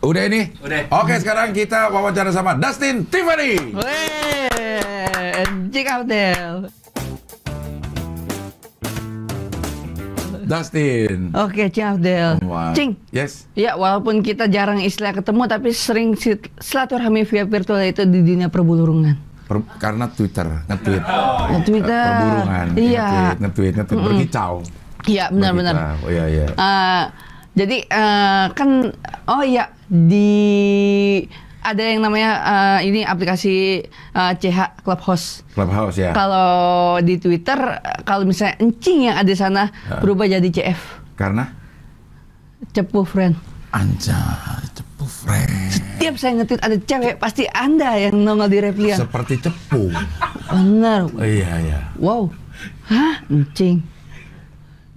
Udah ini? Udah. Oke, sekarang kita wawancara sama Dustin Tiffany. Weh, Jikartel. Dustin. Oke, okay, Cafdel. Wow. Cing. Yes. Ya, walaupun kita jarang istilah ketemu, tapi sering silaturahmi via virtual itu di dunia perburungan. Per, karena Twitter, nge-tweet. Oh, Nge-Twitter. Perburungan. Iya. Nge-tweet, nge-tweet, nge-tweet. Mm -mm. Berkicau. Iya, benar-benar. Oh, iya, iya. Uh, jadi uh, kan oh iya di ada yang namanya uh, ini aplikasi uh, eh, CH Clubhouse. Clubhouse ya. Kalau di Twitter kalau misalnya encing yang ada di sana uh. berubah jadi CF. Karena cepu friend. Anja cepu friend. Setiap saya ngetik ada cewek pasti Anda yang nongol di replian. Seperti cepu. Benar. Oh, iya iya. Wow. Hah, encing.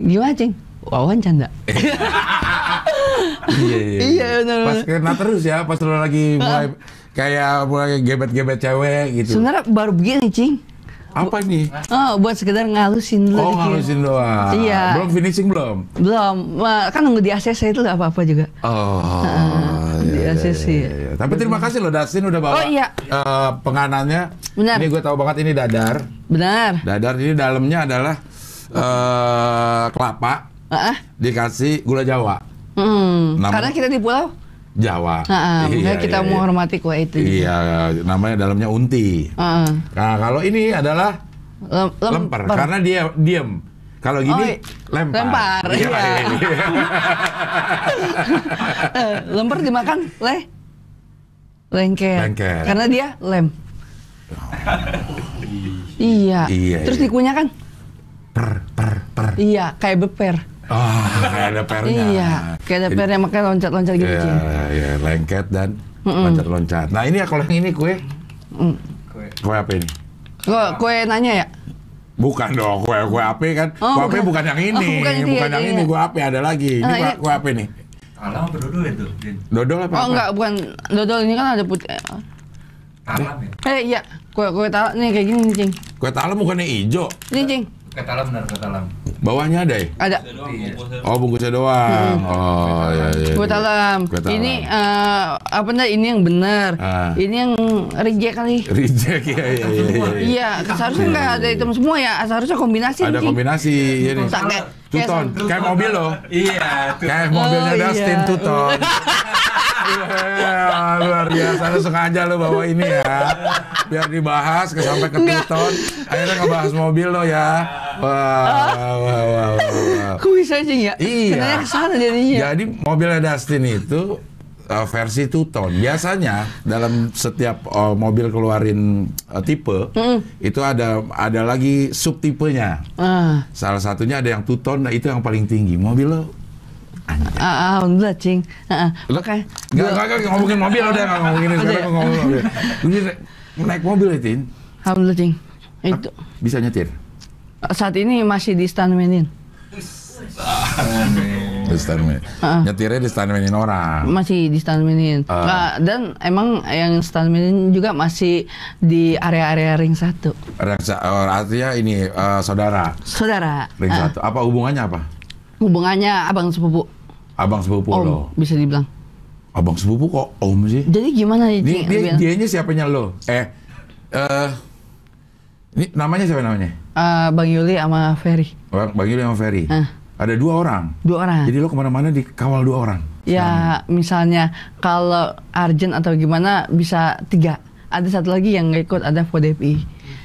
Gimana, Cing? Wawan canda. iya, iya. iya, iya. benar, Pas kena terus ya, pas lu lagi ah. mulai kayak mulai gebet-gebet cewek gitu. Sebenarnya baru begini, Cing. Apa ini? Oh, buat sekedar ngalusin Oh, ngalusin doang. Iya. Belum finishing belum? Belum. Kan nunggu di ACC itu nggak apa-apa juga. Oh. Uh, di ACC. Iya, iya, iya, iya. Tapi terima kasih loh Dustin udah bawa oh, iya. uh, penganannya. Benar. Ini gue tahu banget ini dadar. Benar. Dadar ini dalamnya adalah uh, kelapa uh-uh. dikasih gula Jawa. Hmm, karena kita di pulau Jawa. uh iya, kita iya, menghormati kue itu. Iya, namanya dalamnya unti. Uh-uh. Nah, kalau ini adalah Lem, lempar, karena dia diem Kalau gini oh, lempar. Lempar. Iya. iya. iya. Eh, lempar dimakan leh lengket. lengket. Karena dia lem. Oh. iya. iya. Terus iya. dikunyah kan? Per per per. Iya, kayak beper. Oh, kayak ada pernya. Iya, kayak ada pernya makanya loncat-loncat gitu. Iya, iya, lengket dan loncat-loncat. Nah ini ya kalau ini kue, mm. kue, kue apa ini? Kue, kue nanya ya? Bukan dong, kue kue apa kan? Oh, kue apa bukan yang oh, ini, oh, bukan, bukan yang iya. ini. Iya. Kue apa ada lagi? Ini ah, kue, iya. kue apa ini? Alam dodol itu. Dodol apa? Oh enggak, bukan dodol ini kan ada putih. Eh, oh. Talam ya? Eh iya, kue kue talam nih kayak gini nih cing. Kue talam bukannya hijau? Ini cing ketalam benar ketalam Bawahnya ada ya? Ada. Iya. Oh bungkusnya doang. Hmm. Oh iya iya. iya. Kue talam. Ini uh, apa nih? Ini yang benar. Ah. Ini yang reject kali. Reject ya iya iya. Iya, seharusnya nggak ada hitam semua ya. Seharusnya kombinasi. Ada kombinasi. Ini. Ya, Tuton. Kayak mobil loh. Iya. Kayak mobilnya oh, iya. Dustin Tuton. Yeah, luar biasa lu sengaja lu bawa ini ya biar dibahas ke sampai ke Tuton akhirnya ngebahas mobil lo ya wow wow wow, wow. wow. kok bisa sih ya iya. kenanya kesana jadinya jadi mobilnya Dustin itu uh, versi two tone. Biasanya dalam setiap uh, mobil keluarin uh, tipe mm. itu ada ada lagi subtipenya. Uh. Salah satunya ada yang two tone nah, itu yang paling tinggi. Mobil lo Ah, ah, enggak, cing. Ah, ah. Lo Oke. Enggak, enggak ngomongin mobil udah enggak ngomongin sekarang ngomongin mobil. naik mobil ya, Tin. Alhamdulillah, cing. Itu bisa nyetir. Saat ini masih di stuntmanin di stuntman. Uh-uh. Nyetirnya di stuntmanin orang. Masih di stuntmanin. Uh. Ah. Nah, dan emang yang stuntmanin juga masih di area-area ring satu. Ring uh, artinya ini uh, saudara. Saudara. Ring uh. satu. Apa hubungannya apa? Hubungannya abang sepupu. Abang sepupu om, lo. Bisa dibilang. Abang sepupu kok om sih? Jadi gimana ini? Dia, dia, dia siapanya lo? Eh, uh, ini namanya siapa namanya? Uh, Bang Yuli sama Ferry. Bang, Bang Yuli sama Ferry. Uh. Ada dua orang. Dua orang. Jadi lo kemana-mana dikawal dua orang. Ya Sama. misalnya kalau Arjen atau gimana bisa tiga. Ada satu lagi yang nggak ikut ada Fodepi.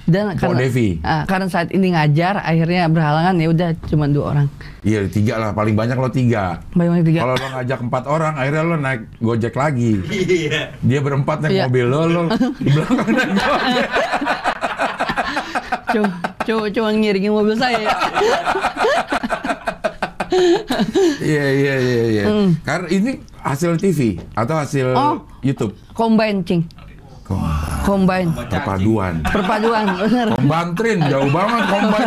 Dan karena, Devi. Uh, karena saat ini ngajar akhirnya berhalangan ya udah cuma dua orang. Iya tiga lah paling banyak lo tiga. Paling banyak tiga. Kalau lo ngajak empat orang akhirnya lo naik gojek lagi. Iya. Dia berempat naik iya. mobil lo lo di belakang naik gojek. cuma, cuma, cuma ngiringin mobil saya. Ya. Iya iya iya iya. Hmm. Karena ini hasil TV atau hasil oh, YouTube? Combine, Cing. Combine. Combine. Perpaduan. Perpaduan, benar. Kombantrin, jauh banget combine.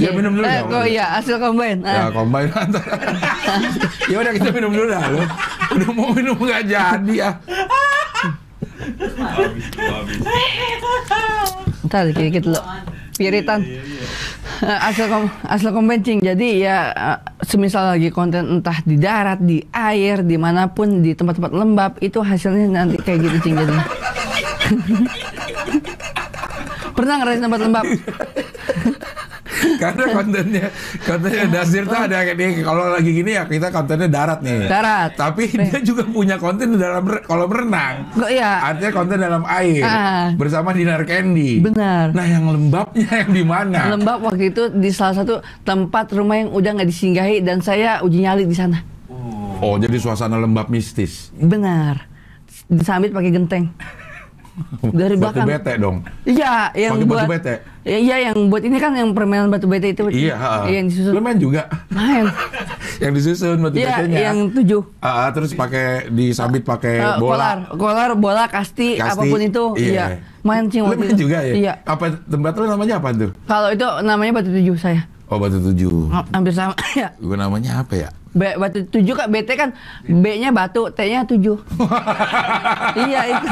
Ya minum dulu. Eh, kok iya, hasil combine. Ya, ah. combine. ya udah kita minum dulu dah. Lu. Udah mau minum nggak jadi ya. Ah. Entar dikit-dikit piritan iya, iya, iya. asal kom asal kombencing jadi ya eh, semisal lagi konten entah di darat di air dimanapun di tempat-tempat lembab itu hasilnya nanti kayak gitu cing jadi pernah ngerasain tempat lembab karena kontennya kontennya ya Dasir tuh ada kayak nih kalau lagi gini ya kita kontennya darat nih darat tapi Be. dia juga punya konten di dalam kolam renang Gak, ya. artinya konten dalam air ah, ah. bersama Dinar Candy Benar. nah yang lembabnya yang di mana lembab waktu itu di salah satu tempat rumah yang udah nggak disinggahi dan saya uji nyali di sana oh jadi suasana lembab mistis benar disambit pakai genteng dari batu bete dong. Iya, yang Pake buat batu bete. Iya, iya, yang buat ini kan yang permainan batu bete itu. Iya, uh, yang disusun. Lu main juga? Main. yang disusun batu ya, betenya. yang tujuh. Uh, terus pakai disambit pakai uh, bola. Kolar, kolar, bola, kasti, kasti apapun itu. Iya. iya. Main cing. Lu main itu. juga ya? Iya. Apa tempat lu namanya apa tuh? Kalau itu namanya batu tujuh saya. Oh, batu tujuh. Hampir sama ya. Gue namanya apa ya? B, batu tujuh kan BT kan B-nya batu, T-nya tujuh. iya itu.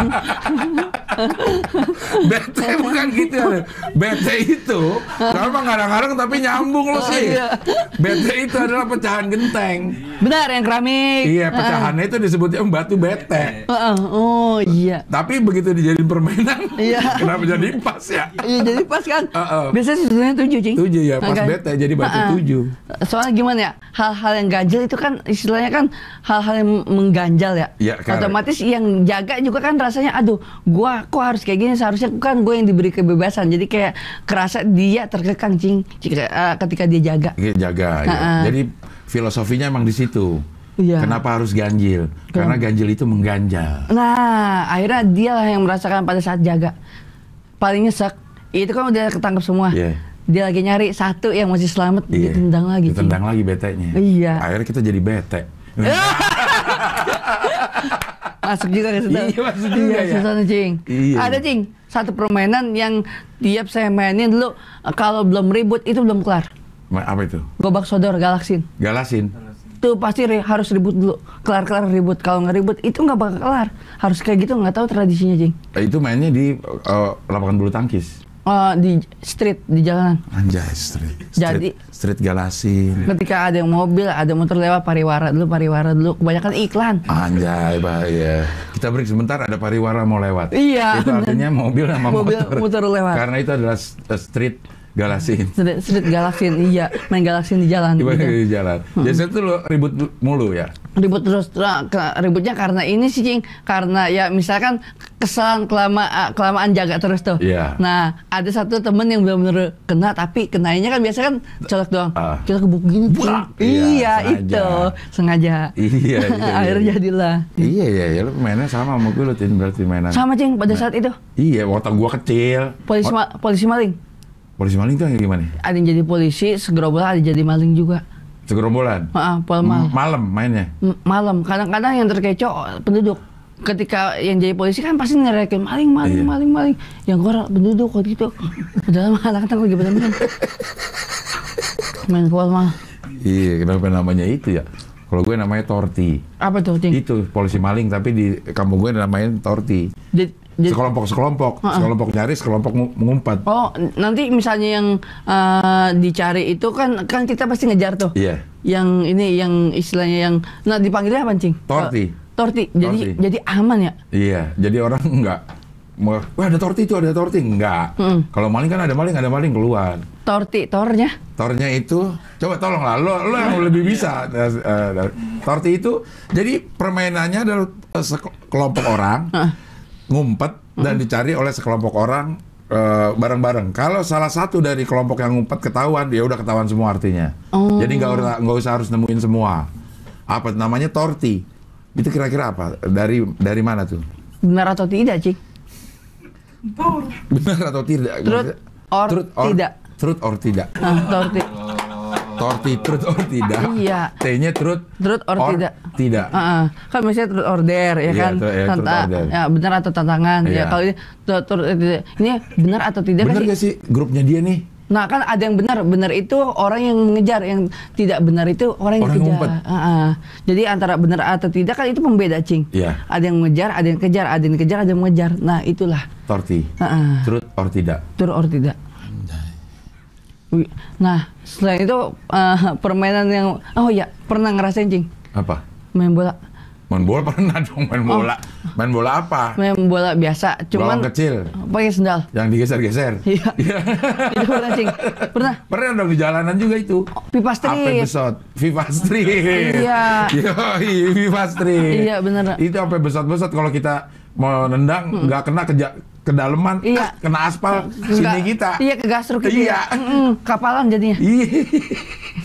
BT bukan gitu. ya BT itu kenapa ngarang-ngarang tapi nyambung lo oh, sih. Iya. BT itu adalah pecahan genteng. Benar yang keramik. Iya, ah. pecahannya itu disebutnya batu bete. Uh, oh iya. Tapi begitu dijadiin permainan, iya. kenapa jadi pas ya? Iya jadi pas kan. Uh, uh. Biasanya sebetulnya tujuh, Cing. Tujuh ya, pas okay. bete jadi batu tujuh. Soalnya gimana ya, hal-hal yang gaji ganjil itu kan istilahnya kan hal-hal yang mengganjal ya. ya kan. Otomatis yang jaga juga kan rasanya aduh, gua kok harus kayak gini seharusnya kan gue yang diberi kebebasan. Jadi kayak kerasa dia terkekang cing eh, ketika dia jaga. Dia jaga. -uh. Jadi filosofinya emang di situ. Iya. Kenapa harus ganjil? Karena ganjil itu mengganjal. Nah, akhirnya dialah yang merasakan pada saat jaga. Paling nyesek. Itu kan udah ketangkep semua. Yeah dia lagi nyari satu yang masih selamat iya. ditendang lagi ditendang cing. lagi nya. iya akhirnya kita jadi bete masuk juga ke situ iya masuk juga iya, ya sana, cing iya. ada cing satu permainan yang tiap saya mainin dulu kalau belum ribut itu belum kelar apa itu gobak sodor galaksin galaksin itu pasti re, harus ribut dulu kelar kelar ribut kalau nggak ribut itu nggak bakal kelar harus kayak gitu nggak tahu tradisinya jeng eh, itu mainnya di uh, lapangan bulu tangkis uh, di street di jalanan. Anjay street. street Jadi street galasi. Ketika ada yang mobil, ada motor lewat pariwara dulu, pariwara dulu. Kebanyakan iklan. Anjay bahaya. Kita break sebentar ada pariwara mau lewat. Iya. Itu artinya mobil sama mobil, motor. Motor lewat. Karena itu adalah street Galasin. Sedet, sedet galasin, iya. Main galasin di jalan. Di, gitu. Iya. di jalan. Hmm. Biasanya tuh lo ribut mulu ya? Ribut terus, ributnya karena ini sih, Cing. Karena ya misalkan kesalahan kelama, kelamaan jaga terus tuh. Yeah. Nah, ada satu temen yang benar-benar kena, tapi kenanya kan biasa kan colok doang. Uh. Ah. Colok ke buku gini. Iya, iya, itu. Sengaja. Iya, iya, iya, Akhirnya iya. jadilah. Iya, iya, iya. Lo mainnya sama sama gue lo, Cing. Berarti mainan. Sama, Cing, pada nah, saat itu. Iya, waktu gua kecil. Polisi, ma polisi maling? Polisi maling tuh yang gimana? Ada yang jadi polisi, segerombolan ada jadi maling juga. Segerombolan? Heeh, malam. Malam mainnya? malam. Kadang-kadang yang terkecoh penduduk. Ketika yang jadi polisi kan pasti ngerekin maling, maling, iya. maling, maling. Yang gora penduduk kok gitu. Padahal mah anak-anak kan lagi pada main. ke pol Iya, kenapa namanya itu ya? Kalau gue namanya Torti. Apa Torti? Itu polisi maling tapi di kampung gue namanya Torti. Jadi, sekelompok sekelompok uh -uh. sekelompok nyaris sekelompok mengumpat oh nanti misalnya yang uh, dicari itu kan kan kita pasti ngejar tuh iya yeah. yang ini yang istilahnya yang nah dipanggilnya apa cing torti eh, torti jadi torti. jadi aman ya iya jadi orang enggak wah ada torti itu ada torti enggak mm. kalau maling kan ada maling ada maling keluar torti tornya tornya itu coba tolonglah lo lo yang lebih bisa iya. eh, torti itu jadi permainannya adalah kelompok orang uh ngumpet hmm. dan dicari oleh sekelompok orang eh, bareng-bareng. Uh, Kalau salah satu dari kelompok yang ngumpet ketahuan, dia ya udah ketahuan semua artinya. Oh. Jadi nggak nggak usah harus nemuin semua. Apa namanya torti? Itu kira-kira apa? Dari dari mana tuh? Benar atau tidak, Cik? Benar atau tidak? Truth or, or tidak? Truth or tidak? Ah, torti orti trut or tidak iya t-nya trut, trut. or, or tidak tidak uh -uh. kan misalnya trut order ya yeah, kan tuh, Tanta, ya, kan ya benar atau tantangan Yeah. ya iya. kalau ini trut, or tidak ini benar atau tidak benar gak sih grupnya dia nih Nah kan ada yang benar, benar itu orang yang mengejar, yang tidak benar itu orang yang orang kejar. Uh -uh. Jadi antara benar atau tidak kan itu pembeda cing. Yeah. Ada yang mengejar, ada yang kejar, ada yang kejar, ada yang mengejar. Nah itulah. Torti. Uh -uh. Trut or tidak. Trut or tidak. Nah, selain itu uh, permainan yang oh ya pernah ngerasain cing. Apa? Main bola. Main bola pernah dong main oh. bola. Oh. Main bola apa? Main bola biasa, cuman Bawang kecil. Pakai sendal. Yang digeser-geser. Iya. itu pernah cing. Pernah. Pernah dong di jalanan juga itu. Pipa Street. Apa besot? Pipa Street. iya. Yo, Pipa Street. iya benar. Itu apa besot-besot kalau kita mau nendang nggak hmm. kena keja kedalaman, iya. ah, kena aspal Enggak. sini kita. Iya ke gastro kita. Gitu ya. Iya. Ya. Mm, kapalan jadinya. Iya.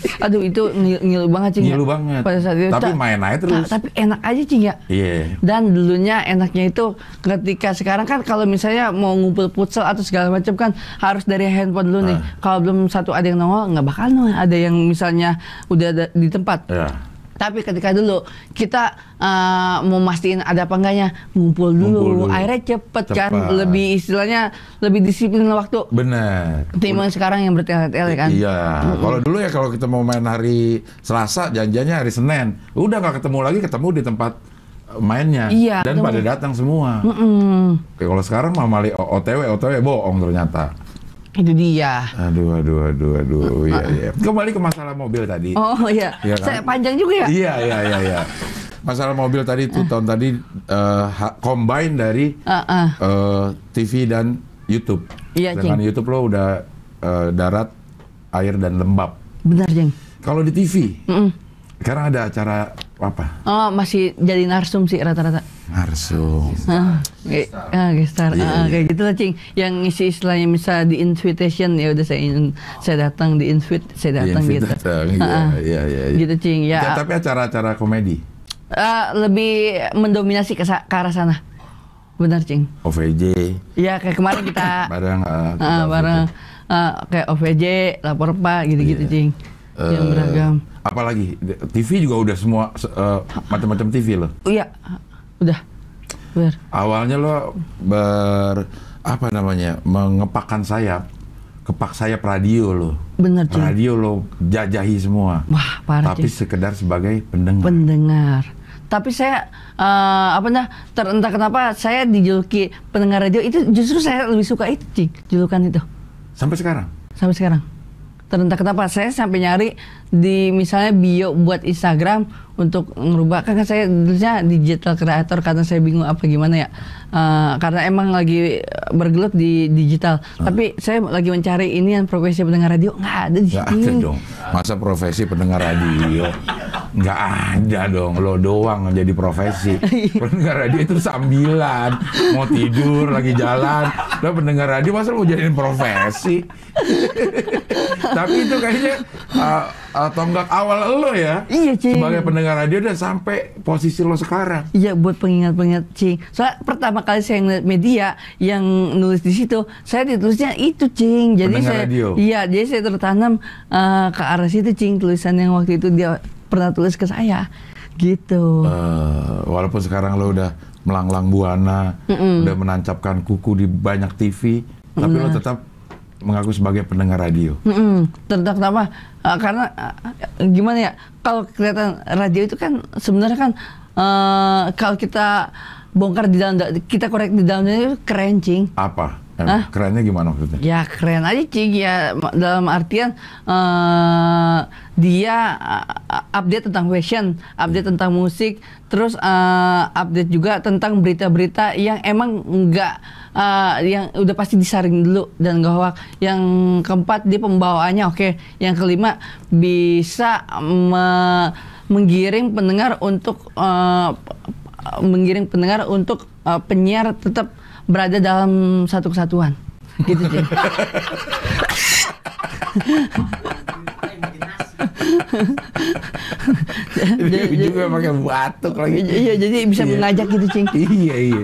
Aduh itu ngilu, ngilu banget sih. Ya. Ngilu banget. Pada saat itu. Tapi main aja terus. tapi enak aja sih ya. Iya. Dan dulunya enaknya itu ketika sekarang kan kalau misalnya mau ngumpul futsal atau segala macam kan harus dari handphone dulu nih. Uh. Kalau belum satu ada yang nongol nggak bakal nongol. Ada yang misalnya udah ada di tempat. Yeah tapi ketika dulu kita uh, mau mastiin ada apa enggaknya, ngumpul dulu. Ngumpul dulu. Akhirnya cepet, cepet kan, lebih istilahnya lebih disiplin waktu. Benar. Timun sekarang yang bertele-tele kan. Iya. Mm -hmm. Kalau dulu ya kalau kita mau main hari Selasa, janjinya hari Senin. Udah nggak ketemu lagi, ketemu di tempat eh, mainnya iya, dan pada datang semua. Mm -mm. Kalau sekarang mah malah OTW OTW bohong ternyata. Itu dia. Aduh, aduh, aduh, aduh. Oh, iya, oh. iya. Kembali ke masalah mobil tadi. Oh iya. Ya, kan? Saya panjang juga ya. Iya, iya, iya, iya. Masalah mobil tadi itu uh. tahun tadi uh, combine dari uh, eh, uh. Uh, TV dan YouTube. Iya, Dengan Jeng. YouTube lo udah uh, darat, air dan lembab. Benar, Jeng. Kalau di TV, mm -mm. karena ada acara apa? Oh, masih jadi narsum sih rata-rata. Narsum. Ah, ah gestar. Iya, ah, Yeah, ah, yeah. kayak gitu lah, Cing. Yang ngisi istilahnya misal di invitation ya udah saya in, saya datang di invite, saya datang gitu. Datang. Iya, ah, ah. Iya, iya, iya, Gitu, Cing. Ya. ya tapi acara-acara komedi. Uh, lebih mendominasi ke, ke arah sana. Benar, Cing. OVJ. Iya, kayak kemarin kita bareng uh, uh, bareng uh, kayak OVJ, lapor Pak gitu-gitu, yeah. Cing. Uh, yang eh, beragam apalagi TV juga udah semua uh, macam-macam TV loh. Iya, udah. Ber. Awalnya lo ber apa namanya mengepakkan sayap, kepak sayap radio lo. Bener Radio lo jajahi semua. Wah parah. Tapi sih. sekedar sebagai pendengar. Pendengar. Tapi saya uh, apa nah terentak kenapa saya dijuluki pendengar radio itu justru saya lebih suka itu cik, julukan itu. Sampai sekarang. Sampai sekarang terentak kenapa saya sampai nyari di misalnya bio buat Instagram untuk ngerubah kan saya dulunya digital creator karena saya bingung apa gimana ya uh, karena emang lagi bergelut di digital uh. tapi saya lagi mencari ini yang profesi pendengar radio nggak ada di sini ada dong masa profesi pendengar radio nggak ada dong lo doang jadi profesi pendengar radio itu sambilan mau tidur lagi jalan lo pendengar radio masa mau jadiin profesi tapi itu kayaknya uh, uh, tonggak awal lo ya iya, sebagai pendengar pendengar radio dan sampai posisi lo sekarang. Iya buat pengingat-pengingat Cing. Soalnya pertama kali saya ngeliat media yang nulis di situ, saya ditulisnya itu Cing. Jadi pendengar saya radio. iya, jadi saya tertanam uh, ke arah situ Cing tulisan yang waktu itu dia pernah tulis ke saya. Gitu. Uh, walaupun sekarang lo udah melanglang buana, mm -mm. udah menancapkan kuku di banyak TV, tapi nah. lo tetap mengaku sebagai pendengar radio. Mm Tentang apa? Eh, karena eh, gimana ya? Kalau kelihatan radio itu kan sebenarnya kan uh, kalau kita bongkar di dalam kita korek di dalamnya itu keren cing. Apa? Hah? Kerennya gimana maksudnya? Ya keren aja cing ya dalam artian uh, dia update tentang fashion, update hmm. tentang musik, terus uh, update juga tentang berita-berita yang emang enggak uh, yang udah pasti disaring dulu dan gawak. Yang keempat dia pembawaannya oke. Okay. Yang kelima bisa me menggiring pendengar untuk uh, menggiring pendengar untuk uh, penyiar tetap berada dalam satu kesatuan. Gitu sih. juga pakai batuk lagi. Iya, iya, jadi bisa iya. mengajak gitu, Cing. iya, iya.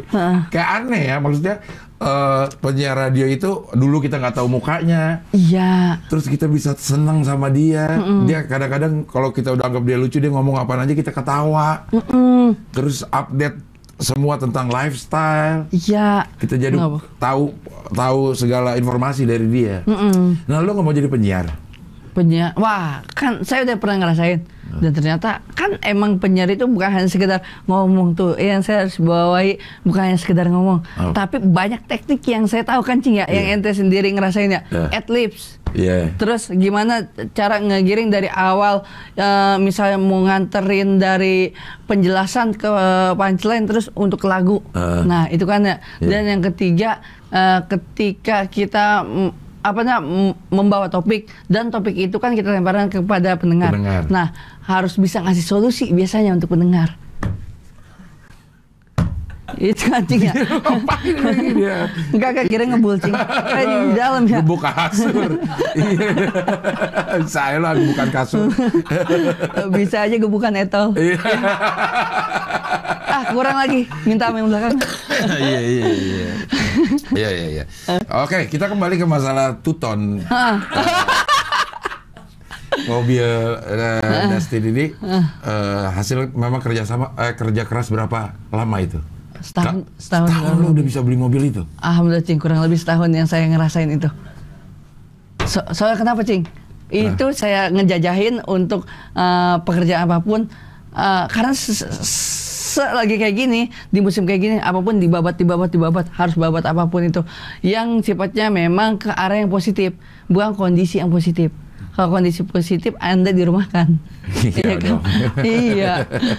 Kayak aneh ya, maksudnya uh, penyiar radio itu dulu kita nggak tahu mukanya. Iya. Terus kita bisa senang sama dia. Mm-mm. Dia kadang-kadang kalau kita udah anggap dia lucu dia ngomong apa aja kita ketawa. Mm-mm. Terus update semua tentang lifestyle. Iya. Kita jadi Ngapa? tahu tahu segala informasi dari dia. Mm-mm. Nah, lo nggak mau jadi penyiar? penyiar wah kan saya udah pernah ngerasain nah. dan ternyata kan emang penyiar itu bukan hanya sekedar ngomong tuh yang saya harus bawahi bukan hanya sekedar ngomong oh. tapi banyak teknik yang saya tahu kan cing ya yeah. yang iya. ente sendiri ngerasain ya yeah. ad libs yeah. terus gimana cara ngegiring dari awal e, misalnya mau nganterin dari penjelasan ke eh, punchline terus untuk lagu uh. nah itu kan ya yeah. dan yang ketiga uh, ketika kita mm, apa namanya membawa topik dan topik itu kan kita lemparkan kepada pendengar. pendengar. Nah, harus bisa ngasih solusi biasanya untuk pendengar. Itu anjingnya. Enggak, kira ngebulcing. Kayak di dalam ya. Buka kasur. Iya. Saya lah bukan kasur. Eh, bisa aja gebukan etol. Iya. ah, kurang lagi. Minta main belakang. Iya, iya, iya. Iya iya iya. Oke, kita kembali ke masalah tuton. mobil uh, Dustin ini eh, hasil memang kerjasama eh, kerja keras berapa lama itu? Setahun, setahun, setahun, lalu. lo udah bisa beli mobil itu? Alhamdulillah Cing, kurang lebih setahun yang saya ngerasain itu. So soalnya kenapa Cing? Itu nah. saya ngejajahin untuk uh, pekerjaan apapun uh, karena masa lagi kayak gini di musim kayak gini apapun dibabat dibabat dibabat harus babat apapun itu yang sifatnya memang ke arah yang positif bukan kondisi yang positif kalau kondisi positif Anda dirumahkan. Iya, iya kan? iya.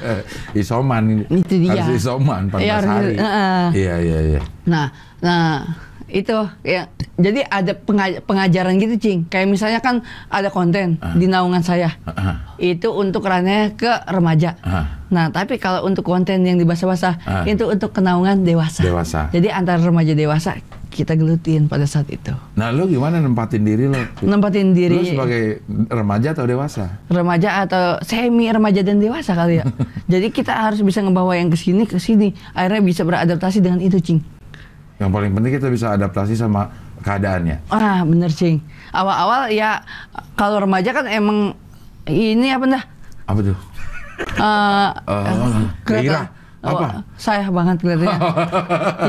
isoman. Itu dia. Harus isoman 14 ya, hari. Iya, uh, iya, iya. Nah, nah itu ya jadi ada pengaj pengajaran gitu cing kayak misalnya kan ada konten uh. di naungan saya uh. Ah, -huh. Ah. itu untuk ranah ke remaja uh. nah tapi kalau untuk konten yang di bahasa-bahasa uh. itu untuk kenaungan dewasa dewasa jadi antara remaja dewasa kita gelutin pada saat itu. Nah, lu gimana nempatin diri lo? Nempatin diri. Lu sebagai remaja atau dewasa? Remaja atau semi remaja dan dewasa kali ya. Jadi kita harus bisa ngebawa yang ke sini ke sini, akhirnya bisa beradaptasi dengan itu, Cing. Yang paling penting kita bisa adaptasi sama keadaannya. Ah, bener cing. Awal-awal ya kalau remaja kan emang ini apa dah? Apa tuh? Uh, uh, gairah. Apa? Oh, iya, ya, eh, saya banget kelihatannya.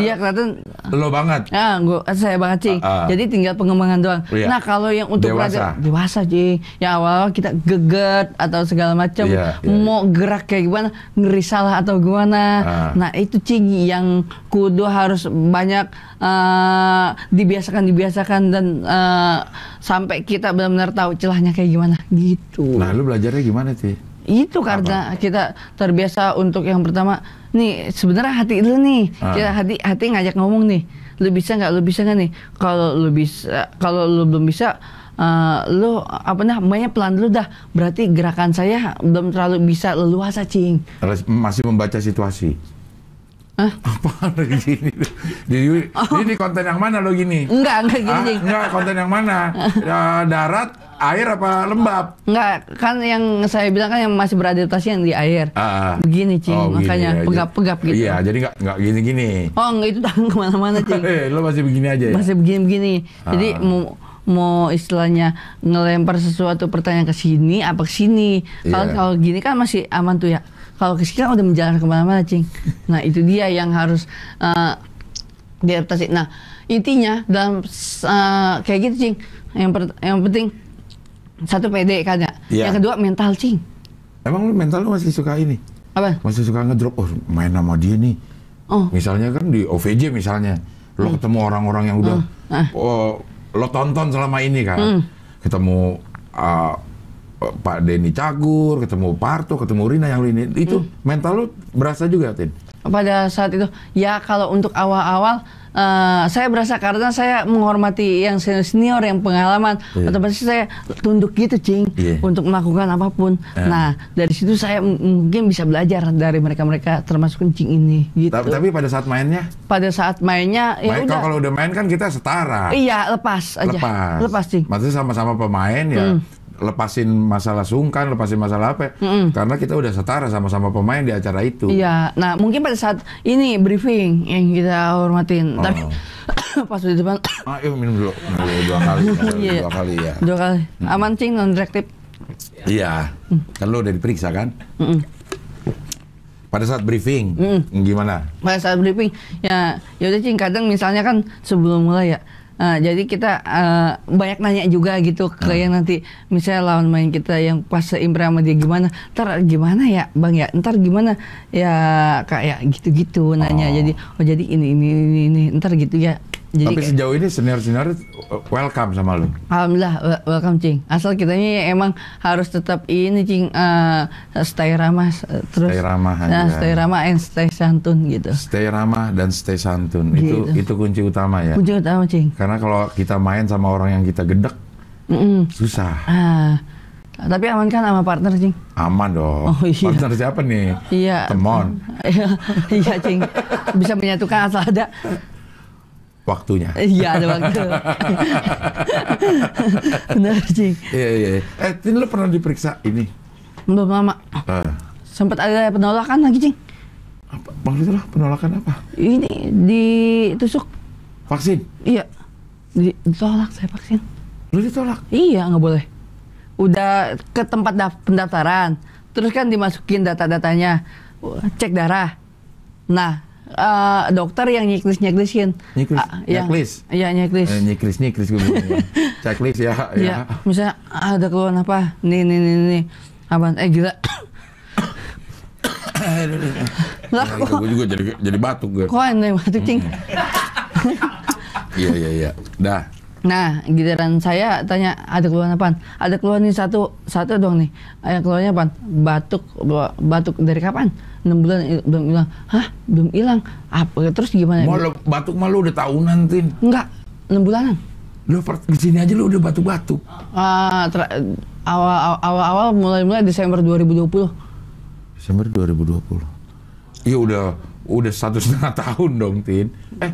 iya kelihatan. Lo banget. Ah, gua saya banget sih. Uh, uh. Jadi tinggal pengembangan doang. iya. Nah kalau yang untuk dewasa, dewasa cing. Yang awal kita geget atau segala macam, yeah, yeah. Iya. mau gerak kayak gimana, ngeri salah atau gimana. Uh. Nah itu cing yang kudu harus banyak uh, dibiasakan dibiasakan dan uh, sampai kita benar-benar tahu celahnya kayak gimana gitu. Nah lu belajarnya gimana sih? Itu karena Apa? kita terbiasa untuk yang pertama, nih sebenarnya hati itu nih, uh. kita hati hati ngajak ngomong nih. Lu bisa nggak? Lu bisa nggak nih? Kalau lu bisa, kalau lu belum bisa, uh, lu apa nah namanya pelan dulu dah berarti gerakan saya belum terlalu bisa leluasa cing masih membaca situasi apa lagi gini? Jadi, oh. ini konten yang mana lo gini? Enggak, enggak gini. Ah, enggak, konten yang mana? Ya, darat, air apa lembab? Enggak, kan yang saya bilang kan yang masih beradaptasi yang di air. Uh, Begini, Cing, oh, makanya pegap-pegap gitu. Iya, jadi enggak enggak gini-gini. Oh, enggak itu tangan kemana-mana, Cing. Eh, lo masih begini aja ya? Masih begini-begini. Ah. Jadi mau mau istilahnya ngelempar sesuatu pertanyaan ke sini apa ke sini. Kalau yeah. kalau gini kan masih aman tuh ya. Kalau kecil kan udah menjalar kemana-mana, cing. Nah itu dia yang harus uh, diadaptasi. Nah intinya dalam uh, kayak gitu, cing. Yang yang penting satu pede kagak. ya iya. Yang kedua mental, cing. Emang lu mental lu masih suka ini? Apa? Masih suka ngedrop, oh main sama dia nih. Oh. Misalnya kan di OVJ misalnya, lo hmm. ketemu orang-orang yang udah hmm. Ah. oh, lo tonton selama ini kan, hmm. ketemu uh, Eh, Pak Denny Cagur, ketemu Parto, ketemu Rina yang ini itu hmm. mental lu berasa juga, Tin? Pada saat itu, ya kalau untuk awal-awal Uh, saya berasa karena saya menghormati yang senior, senior yang pengalaman yeah. otomatis saya tunduk gitu cing yeah. untuk melakukan apapun yeah. nah dari situ saya mungkin bisa belajar dari mereka mereka termasuk cing ini gitu tapi, tapi pada saat mainnya pada saat mainnya ya main, udah kalau udah main kan kita setara iya lepas aja lepas lepas cing maksudnya sama-sama pemain ya hmm lepasin masalah sungkan, lepasin masalah apa, mm -mm. karena kita udah setara sama-sama pemain di acara itu. Iya, nah mungkin pada saat ini briefing yang kita hormatin, oh. tapi pas di depan. ah, yuk minum dulu. Nah, dua kali, Ya. dua kali ya. Dua kali. Mm. Aman cing non reaktif. Iya, mm. kan lo udah diperiksa kan? Mm -mm. Pada saat briefing, mm. gimana? Pada saat briefing, ya, ya udah cing kadang misalnya kan sebelum mulai ya Uh, jadi kita uh, banyak nanya juga gitu ke hmm. Ah. yang nanti misalnya lawan main kita yang pas seimbra sama dia gimana, ntar gimana ya bang ya, ntar gimana ya kayak ya, gitu-gitu nanya. Oh. Jadi oh jadi ini ini ini, ini ntar gitu ya jadi Tapi sejauh ini senior-senior welcome sama lu. Alhamdulillah welcome Cing. Asal kitanya ini emang harus tetap ini Cing uh, stay ramah terus stay ramah nah, aja. stay ramah and stay santun gitu. Stay ramah dan stay santun gitu. itu itu kunci utama ya. Kunci utama Cing. Karena kalau kita main sama orang yang kita gedek mm -mm. susah. Uh. Tapi aman kan sama partner, Cing? Aman dong. Oh, iya. Partner siapa nih? Iya. Temon. Iya, Cing. Bisa menyatukan asal ada waktunya. Iya ada waktu. Benar Cing. Iya, iya iya. Eh Tin lo pernah diperiksa ini? Belum lama. Uh. Ah. Sempat ada penolakan lagi Cing. Apa? Maksudnya penolakan apa? Ini ditusuk. Vaksin? Iya. Ditolak saya vaksin. Lu ditolak? Iya nggak boleh. Udah ke tempat pendaftaran. Terus kan dimasukin data-datanya. Cek darah. Nah, Eh, dokter yang nyiklis nyeklisin nyeklis uh, nyeklis nyiklis iya, nyeklis eh, nyeklis nyeklis gue bilang checklist ya ya, ya. misalnya ah, ada keluhan apa nih nih nih nih abang eh gila lah kok iya, gue juga jadi jadi batuk gue kok anda batuk cing iya iya iya dah Nah, giliran saya tanya ada keluhan apa? Ada keluhan nih satu, satu doang nih. Yang eh, keluarnya apa? Batuk, batuk dari kapan? enam bulan eh, belum hilang hah belum hilang apa terus gimana mau lo, batuk mah lu udah tahunan tin enggak enam bulanan lu di sini aja lu udah batuk-batuk uh, awal, awal mulai mulai Desember 2020 Desember 2020 iya udah udah satu setengah tahun dong tin eh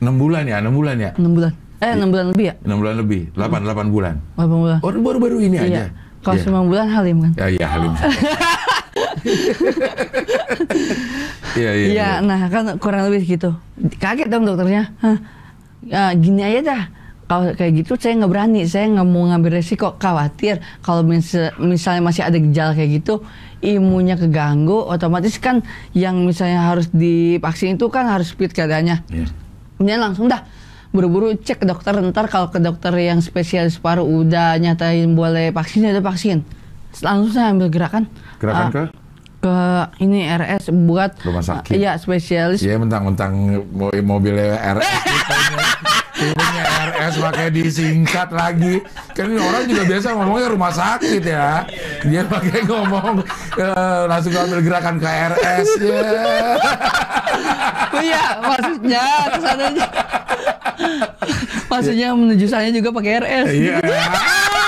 enam bulan ya enam bulan ya enam bulan eh enam bulan lebih ya enam bulan lebih delapan delapan bulan delapan bulan oh baru baru ini iya. aja kalau yeah. Iya. 9 bulan Halim kan? Ya, iya Halim. Iya, iya, iya. Iya, nah kan kurang lebih gitu. Kaget dong dokternya. Hah, uh, gini aja dah. Kalau kayak gitu saya nggak berani, saya nggak mau ngambil resiko, khawatir kalau mis misalnya masih ada gejala kayak gitu, imunnya keganggu, otomatis kan yang misalnya harus divaksin itu kan harus speed keadaannya. Yeah. Kemudian langsung dah buru-buru cek ke dokter ntar kalau ke dokter yang spesialis paru udah nyatain boleh vaksin ada ya vaksin langsung saya ambil gerakan gerakan uh, ke ke ini RS buat rumah sakit. Iya, spesialis. Iya, mentang-mentang mobilnya RS Turunnya RS pakai disingkat lagi. Kan orang juga biasa ngomongnya rumah sakit ya. Dia pakai ngomong uh, langsung ambil gerakan ke RS Iya, Iya, maksudnya kesananya. maksudnya menuju sana juga pakai RS. Iya. Yeah.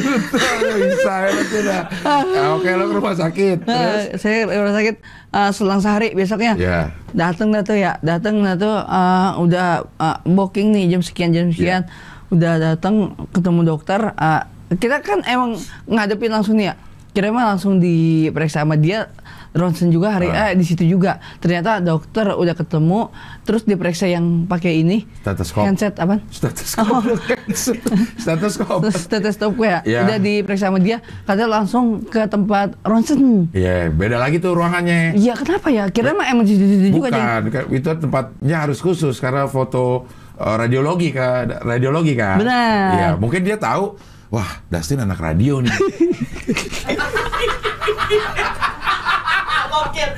bisa ya nah, oke lo ke rumah sakit eh, terus? Uh, saya ke rumah sakit uh, selang sehari besoknya yeah. datang dah tuh ya datang dah tuh uh, udah uh, booking nih jam sekian jam ya. sekian yeah. udah datang ketemu dokter uh, kita kan emang ngadepin langsung nih ya kira mah langsung diperiksa sama dia ronsen juga hari ah. eh di situ juga ternyata dokter udah ketemu terus diperiksa yang pakai ini stetoskop handset apa stetoskop oh. stetoskop ya yeah. udah diperiksa sama dia katanya langsung ke tempat ronsen iya yeah, beda lagi tuh ruangannya iya kenapa ya kira mah emang di situ juga bukan kan itu tempatnya harus khusus karena foto eh, radiologi kan radiologi kan benar iya, mungkin dia tahu wah Dustin anak radio nih kokil.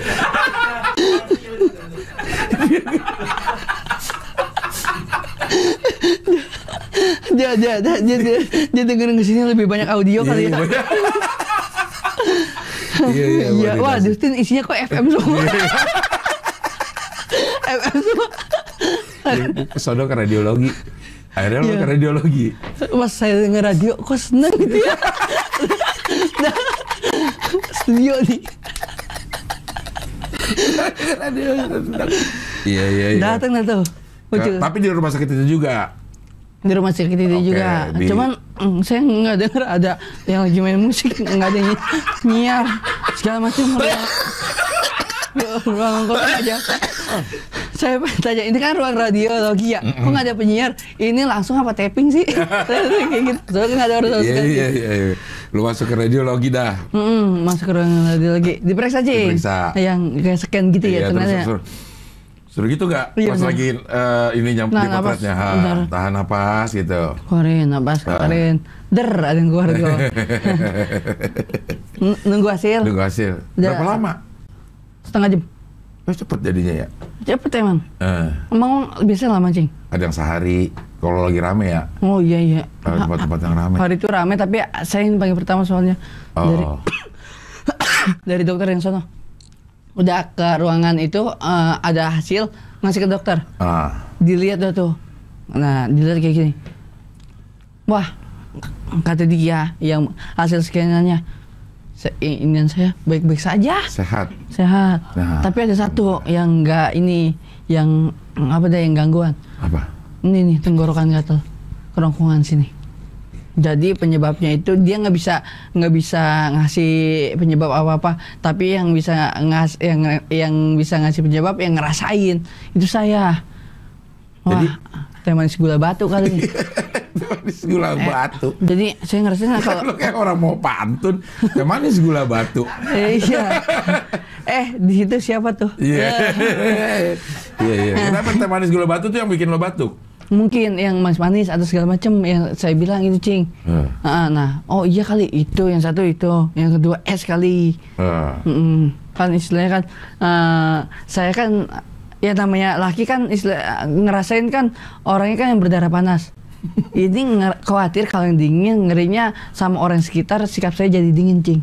dia dia dia dia, dengerin kesini lebih banyak audio kali ya. Iya iya. iya, iya ya, wah Justin isinya kok FM semua. Iya, FM semua. Ya, Sono ke radiologi. Akhirnya yeah. lo ke radiologi. Mas saya denger radio kok seneng gitu ya. nah, studio nih. Iya iya. iya. Datang lah tuh. Ucuk. Tapi di rumah sakit itu juga. Di rumah sakit itu okay, juga. Di... Cuman mm, saya nggak dengar ada yang lagi main musik, nggak ada ny nyiar segala macam. Ruang kota aja saya tanya ini kan ruang radiologi ya mm -mm. kok nggak ada penyiar ini langsung apa tapping sih gitu soalnya nggak ada urusan iya iya, gitu. iya iya lu masuk ke radiologi dah mm -mm, masuk ke ruang radio lagi, diperiksa aja diperiksa yang kayak scan gitu ya, iya, ya ternyata terus, terus, Suruh gitu gak? Iya, pas bener. lagi uh, ini nyampe nah, di potretnya, ha, tahan napas gitu. Keluarin nafas, keluarin. Uh. Der, ada yang keluar gitu Nunggu hasil. Nunggu hasil. Berapa lama? Setengah jam. Terus cepet jadinya ya? Cepet emang. Eh. Emang biasanya lama, Cing? Ada yang sehari, kalau lagi rame ya? Oh iya, iya. tempat-tempat yang rame. Hari itu rame, tapi saya yang pertama soalnya. Oh. Dari, dari dokter yang sono. Udah ke ruangan itu, uh, ada hasil, ngasih ke dokter. Ah. Dilihat dah tuh. Nah, dilihat kayak gini. Wah, kata dia yang hasil skenanya Ingin saya baik-baik saja. Sehat. Sehat. Nah. Tapi ada satu yang nggak ini, yang mm, apa deh yang gangguan. Apa? Ini nih tenggorokan gatel kerongkongan sini. Jadi penyebabnya itu dia nggak bisa nggak bisa ngasih penyebab apa apa, tapi yang bisa ngas yang yang bisa ngasih penyebab yang ngerasain itu saya. Wah, Jadi, teh manis gula batu kali ini. Manis gula eh, batu. Jadi saya ngerasa kan kalau lu kayak orang mau pantun, manis gula batu. eh, iya. Eh, di situ siapa tuh? Iya. Eh. Iya, iya. Kenapa manis gula batu tuh yang bikin lo batuk? mungkin yang manis Manis atau segala macam yang saya bilang itu cing hmm. nah, nah oh iya kali itu yang satu itu yang kedua es kali hmm. -mm. kan istilahnya kan uh, saya kan ya namanya laki kan istilah ngerasain kan orangnya kan yang berdarah panas ini khawatir kalau yang dingin ngerinya sama orang sekitar sikap saya jadi dingin cing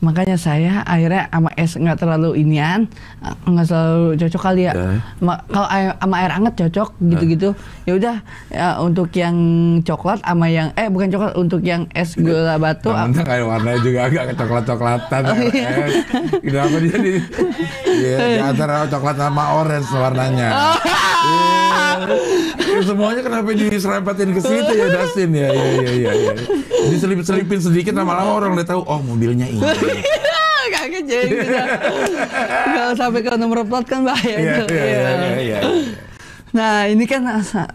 makanya saya akhirnya sama es nggak terlalu inian nggak selalu cocok kali ya uh. kalau sama air anget cocok gitu-gitu nah. ya udah ya, untuk yang coklat sama yang eh bukan coklat untuk yang es gula batu nah, kayak warnanya juga agak coklat coklatan oh, iya. es jadi ya, di antara coklat sama orange warnanya oh. yeah. semuanya kenapa diserempetin ke situ ya Dustin ya ya ya ya, ya. diselip-selipin sedikit lama-lama orang udah tahu oh mobilnya ini kaget jadi Kalau sampai ke nomor plat kan bahaya. Yeah, yeah, yeah. Nah ini kan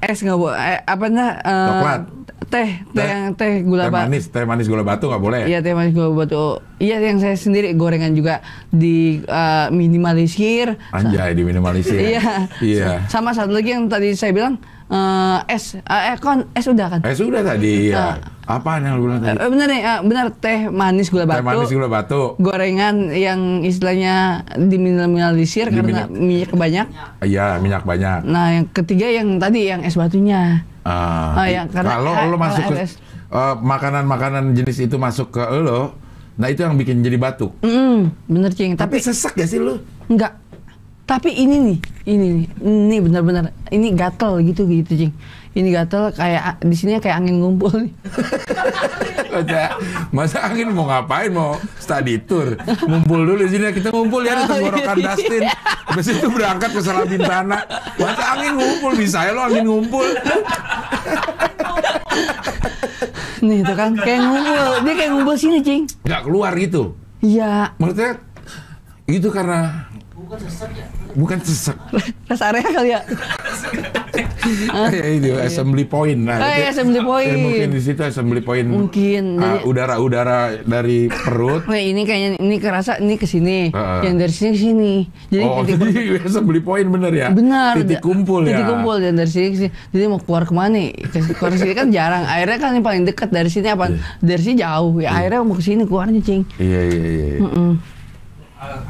es nggak boleh, apa nih? Eh, uh, Coklat. teh, teh yang teh gula batu. Teh manis, teh manis gula batu nggak boleh. Ya? Iya teh manis gula batu. Iya yang saya sendiri gorengan juga di uh, minimalisir. Anjay di minimalisir. iya. Iya. Sama satu lagi yang tadi saya bilang Uh, es, uh, eh kon, es udah kan? Es udah tadi, ya. Uh, yang lu bilang tadi? Uh, bener nih, uh, bener teh manis gula batu. Teh manis gula batu. Gorengan yang istilahnya diminimalisir karena minyak banyak. Iya, minyak banyak. Nah, yang ketiga yang tadi yang es batunya. Uh, uh, yang karena kalau lo masuk ke makanan-makanan uh, jenis itu masuk ke lo, nah itu yang bikin jadi batuk. Mm, bener cing. Tapi, tapi sesak gak sih lo? Enggak tapi ini nih ini nih ini benar-benar ini gatel gitu gitu cing ini gatel kayak di sini kayak angin ngumpul nih. masa, masa angin mau ngapain mau study tour ngumpul dulu di sini kita ngumpul ya di oh, tenggorokan iya, iya. Dustin habis itu berangkat ke salah bintana masa angin ngumpul bisa ya lo angin ngumpul nih itu kan kayak ngumpul dia kayak ngumpul sini cing nggak keluar gitu iya maksudnya itu karena bukan sesek ya bukan sesek Res area kali ya kayak itu assembly point nah oh, iya, assembly eh, point ya, mungkin di situ assembly point mungkin udara udara udara dari perut Nah, ini kayaknya ini kerasa ini ke sini uh, yang dari sini ke sini jadi oh, titik jadi assembly point bener ya benar titik kumpul ya titik kumpul yang dari sini ke sini jadi mau keluar kemana keluar sini kan jarang Airnya kan yang paling dekat dari sini apa yeah. dari sini jauh ya yeah. akhirnya mau ke sini keluarnya cing iya iya iya mm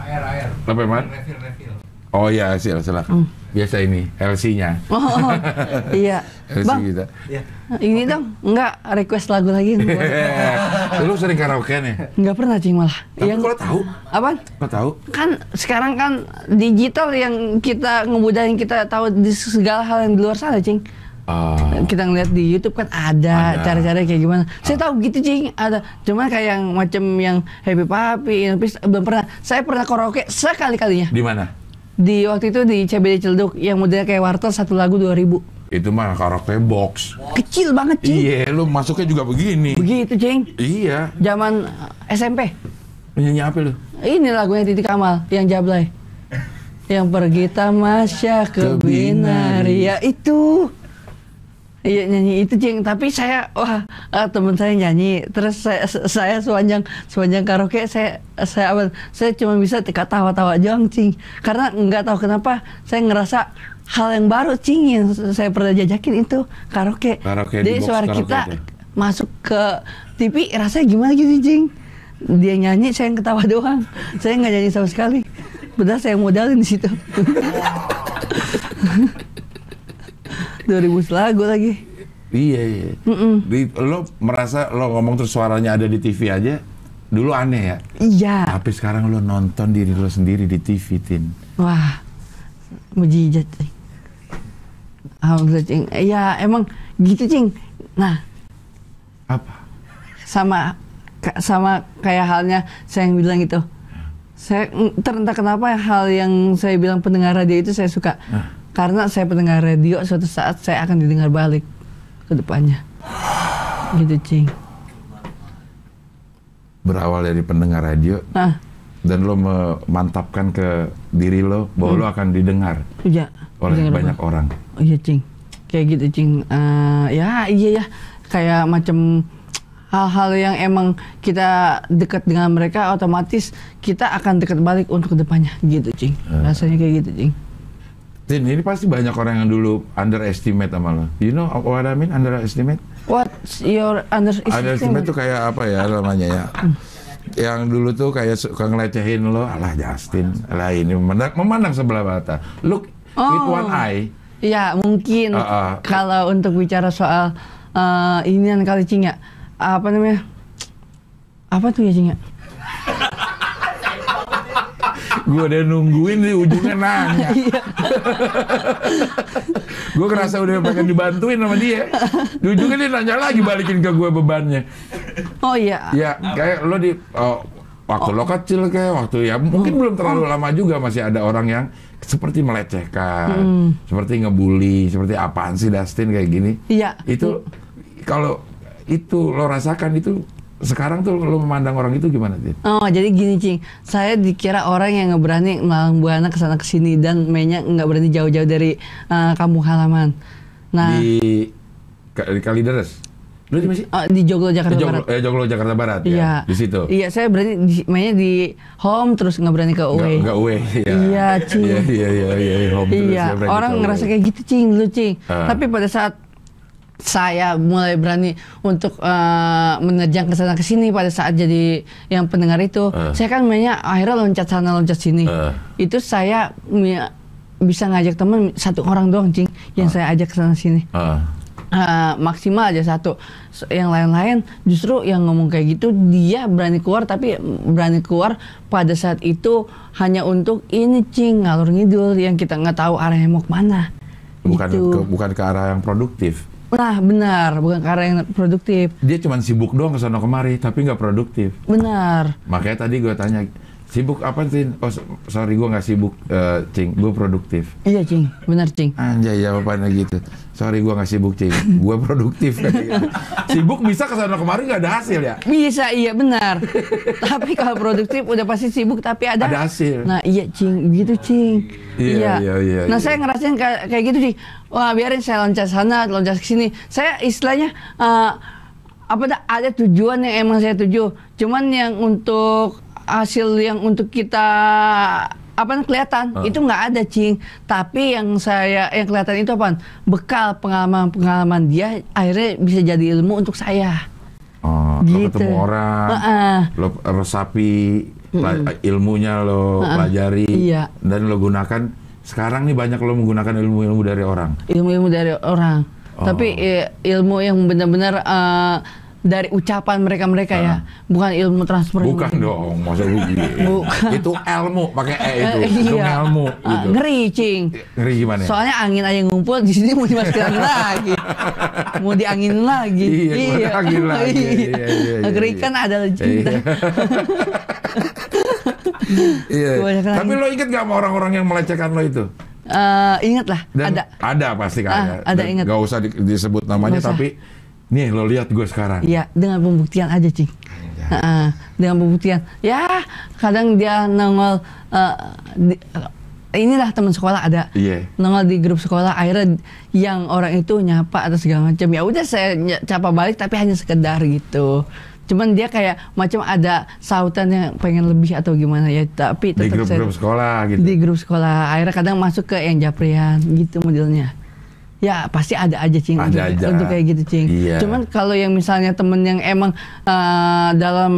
air air. Apa man? Refill Oh iya sih silakan. Hmm. Biasa ini LC-nya. Oh, oh, iya. LC Bang, kita. Gitu. Iya. Ini okay. dong, enggak request lagu lagi. Lu sering karaoke nih? Ya? Enggak pernah cing malah. Tapi yang... kalau tahu? Apa? Kalau tahu? Kan sekarang kan digital yang kita ngebudayain kita tahu di segala hal yang di luar sana cing. Uh, kita ngeliat di YouTube kan ada cara-cara kayak gimana. Uh. Saya ah. tahu gitu cing ada, cuman kayak yang macam yang happy papi, tapi belum pernah. Saya pernah karaoke sekali kalinya. Di mana? Di waktu itu di CBD Celduk yang modelnya kayak wartel satu lagu dua ribu. Itu mah karaoke box. Kecil banget cing. Iya, lu masuknya juga begini. Begitu cing. Iya. Zaman eh, SMP. Nyanyi apa lu? Ini lagunya Titi Kamal yang Jablay. yang pergi tamasya ke, ke binari Binaria itu iya nyanyi itu cing tapi saya wah uh, teman saya nyanyi terus saya saya sepanjang sepanjang karaoke saya saya apa saya cuma bisa tika tawa tawa doang cing karena nggak tahu kenapa saya ngerasa hal yang baru cing yang saya pernah jajakin itu karaoke, karaoke jadi suara karaoke kita itu. masuk ke TV rasanya gimana gitu cing dia nyanyi saya yang ketawa doang saya nggak nyanyi sama sekali padahal saya modalin di situ 2000 lagu lagi. Iya, iya. Mm -mm. Di, lo merasa lo ngomong terus suaranya ada di TV aja, dulu aneh ya. Iya. Tapi sekarang lo nonton diri lo sendiri di TV, Tin. Wah, mujizat. Alhamdulillah, Cing. Ya, emang gitu, Cing. Nah. Apa? Sama sama kayak halnya saya yang bilang itu. Saya terentak mm, kenapa hal yang saya bilang pendengar radio itu saya suka. Nah karena saya pendengar radio suatu saat saya akan didengar balik ke depannya gitu cing berawal dari pendengar radio nah. dan lo memantapkan ke diri lo bahwa hmm. lo akan didengar ya, oleh didengar banyak apa? orang oh, iya cing kayak gitu cing uh, ya iya ya kayak macam hal-hal yang emang kita dekat dengan mereka otomatis kita akan dekat balik untuk depannya. gitu cing eh. rasanya kayak gitu cing Tin, ini pasti banyak orang yang dulu underestimate sama lo. You know what I mean underestimate? What your underestimate? Underestimate tuh kayak apa ya namanya ya? yang dulu tuh kayak suka ngelecehin lo, alah Justin, lah ini memandang, memandang sebelah mata. Look oh. with one eye. Iya, mungkin uh, uh. kalau untuk bicara soal uh, eh, ini yang kali Cinga, ya. apa namanya? Apa tuh ya Cinga? Ya? gue udah nungguin di ujungnya nanya. Iya. gue kerasa udah pengen dibantuin sama dia. Di ujungnya dia nanya lagi balikin ke gue bebannya. Oh iya. Ya kayak lo di oh, waktu oh. lo kecil kayak waktu ya mungkin oh. belum terlalu lama juga masih ada orang yang seperti melecehkan, hmm. seperti ngebully, seperti apaan sih Dustin kayak gini. Iya. Itu kalau itu lo rasakan itu sekarang tuh lo memandang orang itu gimana sih? Oh jadi gini cing, saya dikira orang yang nggak berani ngalang buana kesana kesini dan mainnya nggak berani jauh-jauh dari uh, eh, kamu halaman. Nah di, di Kalideres. Lu di mana sih? Oh, di Joglo Jakarta di Joglo, Barat. Eh, Joglo Jakarta Barat ya? iya. ya. Di situ. Iya, saya berani di, mainnya di home terus nggak berani ke away. Nggak e. away. E, iya. Iya, cing. Iya, iya, iya, iya, home iya. terus. Iya, orang e. ngerasa kayak gitu, cing, lu cing. Uh. Tapi pada saat saya mulai berani untuk uh, menerjang ke sana ke sini pada saat jadi yang pendengar itu. Uh. Saya kan mainnya akhirnya loncat sana loncat sini. Uh. Itu saya bisa ngajak teman satu orang doang, Cing, yang uh. saya ajak ke sana sini. Uh. Uh, maksimal aja satu yang lain-lain justru yang ngomong kayak gitu dia berani keluar tapi berani keluar pada saat itu hanya untuk ini cing ngalur ngidul yang kita nggak tahu arahnya mau kemana bukan gitu. ke, bukan ke arah yang produktif Nah benar, bukan karena yang produktif. Dia cuma sibuk doang kesana kemari, tapi nggak produktif. Benar. Makanya tadi gue tanya, Sibuk apa sih? Oh, sorry gue gak sibuk, uh, Cing. Gue produktif. Iya, Cing. Benar, Cing. Anjay, jawabannya gitu. Sorry gue gak sibuk, Cing. Gue produktif. kan, gitu. Sibuk bisa kesana kemarin gak ada hasil ya? Bisa, iya benar. tapi kalau produktif udah pasti sibuk tapi ada. Ada hasil. Nah, iya, Cing. Gitu, Cing. Iya, iya, iya. iya nah, iya. saya ngerasain kayak, gitu, sih. Wah, biarin saya loncat sana, loncat ke sini. Saya istilahnya... Uh, apa ada tujuan yang emang saya tuju cuman yang untuk hasil yang untuk kita apa kelihatan uh. itu nggak ada cing tapi yang saya yang kelihatan itu apa bekal pengalaman pengalaman dia akhirnya bisa jadi ilmu untuk saya oh, gitu. lo ketemu orang uh -uh. lo resapi uh. ilmunya lo uh -uh. pelajari iya. dan lo gunakan sekarang nih banyak lo menggunakan ilmu-ilmu dari orang ilmu-ilmu dari orang oh. tapi eh, ilmu yang benar-benar uh, dari ucapan mereka-mereka ya, bukan ilmu transfer. Bukan dong, masa bukan. Itu ilmu pakai e itu, Uh, iya. ilmu gitu. Ngeri, Cing. Ngeri gimana? Soalnya angin aja ngumpul di sini mau dimasukin lagi. mau diangin lagi. Iya, iya. Angin lagi. iya, iya, iya, Ngeri kan adalah cinta. Iya. Tapi lo inget gak sama orang-orang yang melecehkan lo itu? Uh, ingat lah, Dan ada. Ada pasti kan. Ah, ada, ada inget. Gak usah di, disebut namanya, tapi Nih lo lihat gue sekarang. Iya, dengan pembuktian aja, Cing. Ya. Uh, dengan pembuktian. Ya, kadang dia nongol uh, di, uh, inilah teman sekolah ada yeah. nongol di grup sekolah akhirnya yang orang itu nyapa atau segala macam. Ya udah saya capa balik tapi hanya sekedar gitu. Cuman dia kayak macam ada sautan yang pengen lebih atau gimana ya, tapi di grup grup sekolah gitu. Di grup sekolah akhirnya kadang masuk ke yang japrian gitu modelnya. Ya pasti ada aja cing ada untuk, aja. untuk kayak gitu cing. Iya. Cuman kalau yang misalnya temen yang emang uh, dalam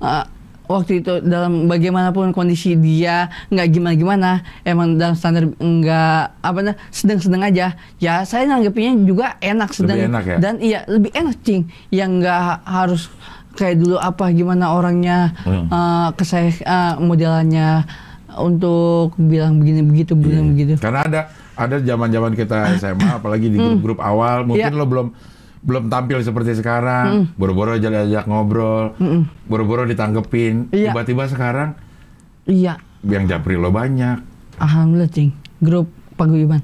uh, waktu itu dalam bagaimanapun kondisi dia nggak gimana gimana emang dalam standar nggak apa nah sedang sedang aja ya saya nanggapinnya juga enak sedang enak ya? dan iya lebih enak cing yang nggak harus kayak dulu apa gimana orangnya hmm. uh, ke saya uh, modelannya untuk bilang begini begitu iya. bilang hmm. begitu. Karena ada ada zaman-zaman kita SMA hmm. apalagi di grup-grup hmm. awal mungkin yeah. lo belum belum tampil seperti sekarang, hmm. boro-boro aja ajak ngobrol, boro-boro ditanggepin, yeah. tiba-tiba sekarang iya yang japri lo banyak. Alhamdulillah cing, grup paguyuban.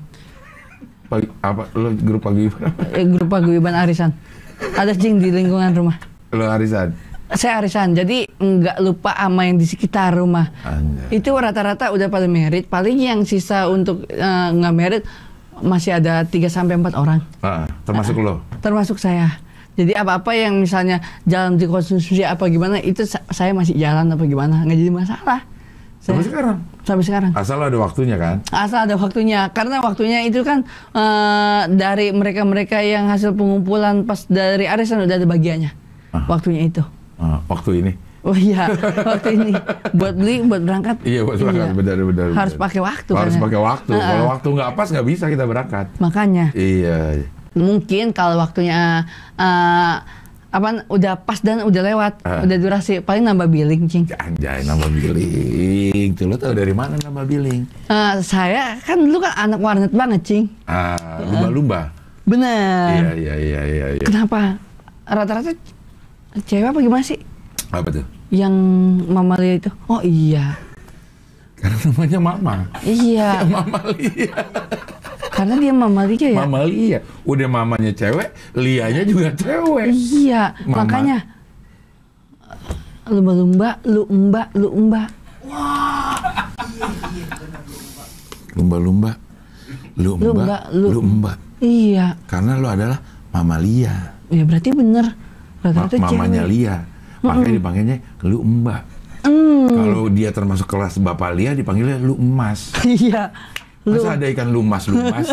Pag, apa lo grup paguyuban? Eh, grup paguyuban arisan. Ada cing di lingkungan rumah. Lo arisan saya arisan jadi nggak lupa ama yang di sekitar rumah Anjay. itu rata-rata udah pada merit paling yang sisa untuk uh, merit masih ada 3 sampai empat orang uh, termasuk uh, lo termasuk saya jadi apa-apa yang misalnya jalan di konsumsi apa gimana itu saya masih jalan apa gimana nggak jadi masalah saya, sampai sekarang sampai sekarang asal ada waktunya kan asal ada waktunya karena waktunya itu kan uh, dari mereka-mereka yang hasil pengumpulan pas dari arisan udah ada bagiannya uh. waktunya itu Ah, waktu ini. Oh iya, waktu ini buat beli, buat berangkat. Iya, buat berangkat, iya. benar, benar. Harus pakai waktu. Harus kan? Ya? pakai waktu. Uh-uh. Kalau waktu nggak pas nggak bisa kita berangkat. Makanya. Iya. Mungkin kalau waktunya uh, apa udah pas dan udah lewat, uh. udah durasi paling nambah billing, cing. Anjay, nambah billing. Tuh lo tau dari mana nambah billing? Uh, saya kan dulu kan anak warnet banget, cing. Uh, lumba-lumba. Bener. Iya, iya, iya, iya. iya. Kenapa? Rata-rata cewek apa gimana sih? Apa tuh? Yang mamalia itu. Oh iya. Karena namanya Mama. Iya. mamalia Mama Lia. Karena dia mamalia ya. Mama Lia. Udah mamanya cewek, Lianya juga cewek. Iya. Mama. Makanya lumba-lumba, lu mbak, lu mbak. Wah. Lumba-lumba, lu mbak, lu mbak. Iya. Karena lu adalah mamalia Lia. Ya berarti bener Ma mamanya cewek. Lia. Makanya dipanggilnya lu Mbak. Mm. Kalau dia termasuk kelas Bapak Lia dipanggilnya lu Emas. Iya. Masa ada ikan lumas lumas?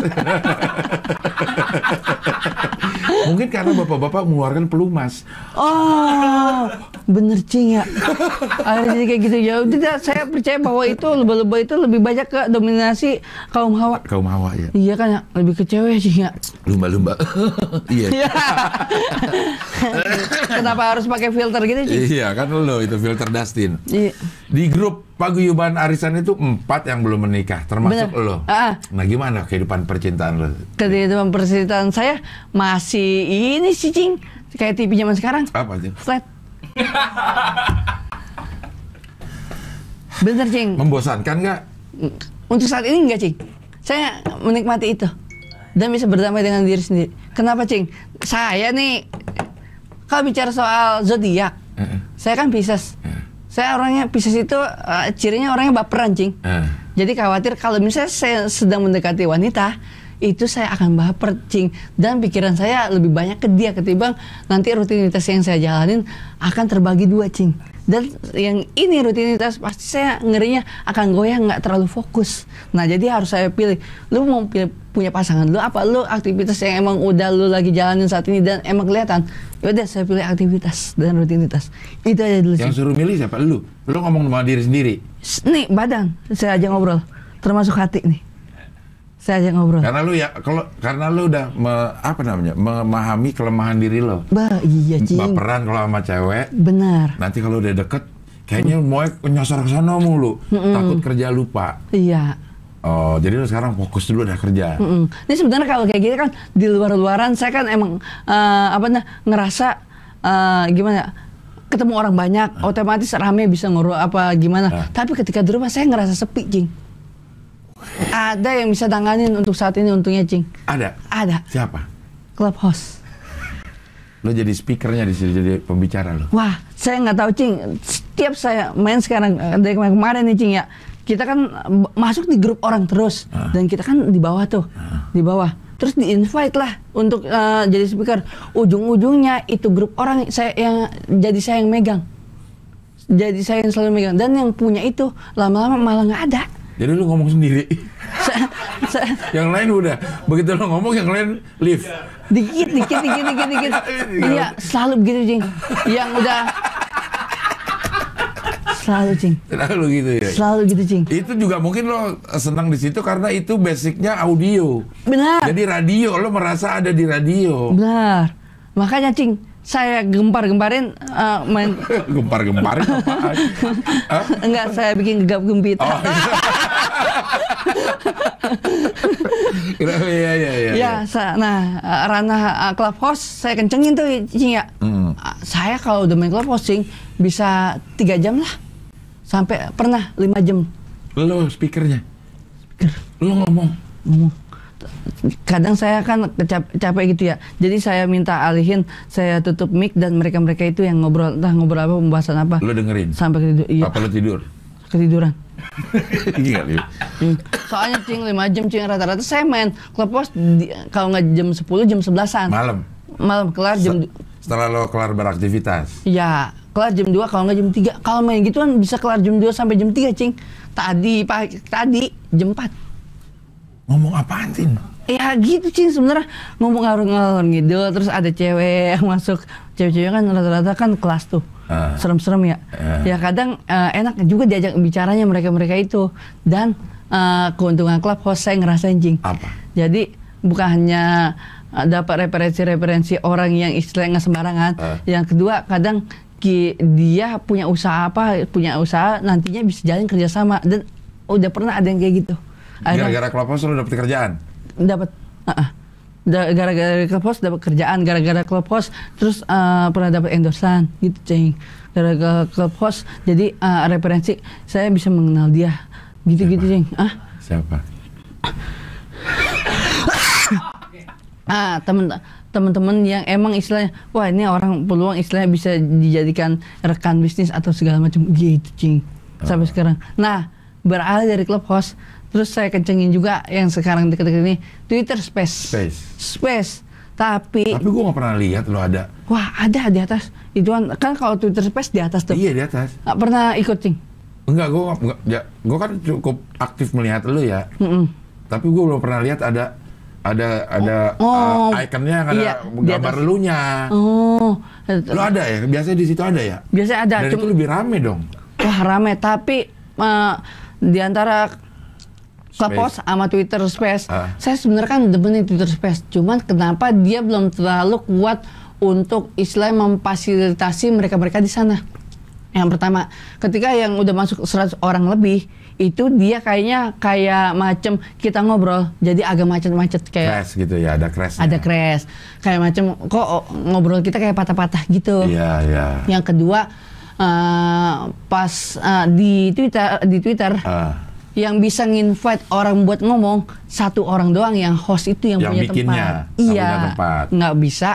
Mungkin karena bapak-bapak mengeluarkan pelumas. Oh, bener cing ya jadi kayak gitu jauh. Ya tidak saya percaya bahwa itu lebah-lebah itu lebih banyak ke dominasi kaum hawa kaum hawa ya iya kan ya lebih ke cewek cing ya lumba-lumba iya, iya. kenapa harus pakai filter gitu cing iya kan lo itu filter Dustin iya. di grup paguyuban arisan itu empat yang belum menikah termasuk Bener. lo ah, ah. nah gimana kehidupan percintaan lo kehidupan percintaan saya masih ini sih cing kayak TV zaman sekarang apa sih flat Bener, Cing. Membosankan nggak? Untuk saat ini nggak Cing. Saya menikmati itu. Dan bisa berdamai dengan diri sendiri. Kenapa, Cing? Saya nih, kalau bicara soal zodiak, uh -uh. saya kan Pisces. -uh. Saya orangnya Pisces itu uh, cirinya orangnya baperan, Cing. Uh. Jadi khawatir kalau misalnya saya sedang mendekati wanita, itu saya akan baper percing dan pikiran saya lebih banyak ke dia ketimbang nanti rutinitas yang saya jalanin akan terbagi dua cing dan yang ini rutinitas pasti saya ngerinya akan goyang nggak terlalu fokus nah jadi harus saya pilih lu mau pilih, punya pasangan lu apa lu aktivitas yang emang udah lu lagi jalanin saat ini dan emang kelihatan yaudah saya pilih aktivitas dan rutinitas itu aja dulu yang suruh milih siapa lu lu ngomong sama diri sendiri nih badan saya aja ngobrol termasuk hati nih saya ajak ngobrol. Karena lu ya kalau karena lu udah me, apa namanya? memahami kelemahan diri lo. Bah, iya, cing. Baperan kalau sama cewek. Benar. Nanti kalau udah deket kayaknya mm. mau nyasar ke sana mulu. Mm -mm. Takut kerja lupa. Iya. Oh, jadi lu sekarang fokus dulu dah kerja. Mm -mm. Ini sebenarnya kalau kayak gini kan di luar-luaran saya kan emang uh, apa nah ngerasa uh, gimana ya, ketemu orang banyak, ah. otomatis rame bisa ngobrol apa gimana. Uh. Tapi ketika di rumah saya ngerasa sepi, Jing. Ada yang bisa tanganin untuk saat ini untungnya, Cing. Ada? Ada. Siapa? Clubhouse. Lo jadi speakernya di sini, jadi pembicara lo? Wah, saya nggak tahu, Cing. Setiap saya main sekarang, eh, dari kemarin-kemarin nih, Cing, ya. Kita kan eh, masuk di grup orang terus. Uh. Dan kita kan di bawah tuh. Uh. Di bawah terus di invite lah untuk uh, jadi speaker ujung-ujungnya itu grup orang saya yang jadi saya yang megang jadi saya yang selalu megang dan yang punya itu lama-lama malah nggak ada jadi lu ngomong sendiri. yang lain udah. Begitu lu ngomong yang lain live. Dikit, dikit, dikit, dikit, iya, dikit. Iya, selalu begitu, Jing. Yang udah selalu jing. selalu gitu ya selalu gitu cing itu juga mungkin lo senang di situ karena itu basicnya audio benar jadi radio lo merasa ada di radio benar makanya cing saya gempar-gemparin uh, main gempar-gemparin apa? huh? Enggak, saya bikin gegap gembita. Oh, iya. iya, iya, iya ya ya. Ya, saya, nah ranah uh, clubhouse saya kencengin tuh Cing ya. Hmm. Saya kalau udah main clubhouse hosting bisa tiga jam lah. Sampai pernah lima jam. Lo speakernya? Speaker. Lo ngomong. Ngomong kadang saya kan capek gitu ya. Jadi saya minta alihin, saya tutup mic dan mereka-mereka itu yang ngobrol entah ngobrol apa pembahasan apa. Lu dengerin. Sampai ketidur. Iya. Apa lu tidur? Ketiduran. Iya ya. iya. Soalnya cing lima jam cing rata-rata saya main klub pos kalau nggak jam sepuluh jam sebelasan Malam. Malam kelar jam setelah lo kelar beraktivitas. ya kelar jam dua kalau nggak jam tiga Kalau main gituan bisa kelar jam dua sampai jam tiga cing. Tadi pagi tadi jam empat ngomong apaan sih? Ya gitu sih sebenarnya ngomong ngarung-ngarung gitu terus ada cewek yang masuk cewek-cewek kan rata-rata kan kelas tuh ah. serem-serem uh, ya. Uh. Ya kadang uh, enak juga diajak bicaranya mereka-mereka itu dan uh, keuntungan klub host saya ngerasa jing. Apa? Jadi bukan hanya eh, dapat referensi-referensi orang yang istilahnya sembarangan. Uh. Yang kedua kadang ki, dia punya usaha apa punya usaha nantinya bisa jalan kerjasama dan udah pernah ada yang kayak gitu. Gara-gara Clubhouse lu dapet kerjaan? Dapat. Uh -uh gara-gara Clubhouse dapat kerjaan gara-gara Clubhouse terus uh, pernah dapet endorsan gitu ceng gara-gara Clubhouse jadi uh, referensi saya bisa mengenal dia gitu-gitu ceng ah siapa ah temen teman-teman yang emang istilahnya wah ini orang peluang istilahnya bisa dijadikan rekan bisnis atau segala macam gitu cing sampai oh. sekarang nah beralih dari host Terus saya kencengin juga yang sekarang deket-deket ini Twitter Space. Space. Space. Tapi Tapi gua gak pernah lihat lo ada. Wah, ada di atas. itu kan kalau Twitter Space di atas tuh. Iya, di atas. Gak pernah ikutin. Enggak, gua enggak, ya, gua kan cukup aktif melihat lo ya. Mm -mm. Tapi gua belum pernah lihat ada ada ada oh, oh. uh, ikonnya ada iya, gambar elunya. Oh. Lo ada ya? Biasanya di situ ada ya? Biasanya ada. Dan itu lebih rame dong. Wah, rame tapi uh, di antara Clubhouse sama Twitter Space. Uh. Saya sebenarnya kan demen Twitter Space, cuman kenapa dia belum terlalu kuat untuk Islam memfasilitasi mereka-mereka di sana. Yang pertama, ketika yang udah masuk 100 orang lebih, itu dia kayaknya kayak macem kita ngobrol jadi agak macet-macet kayak crash gitu ya ada crash ada crash kayak macem kok ngobrol kita kayak patah-patah gitu iya iya yang kedua uh, pas uh, di Twitter di Twitter uh yang bisa nginvite orang buat ngomong satu orang doang yang host itu yang, yang punya bikinnya, tempat. Iya. Nggak bisa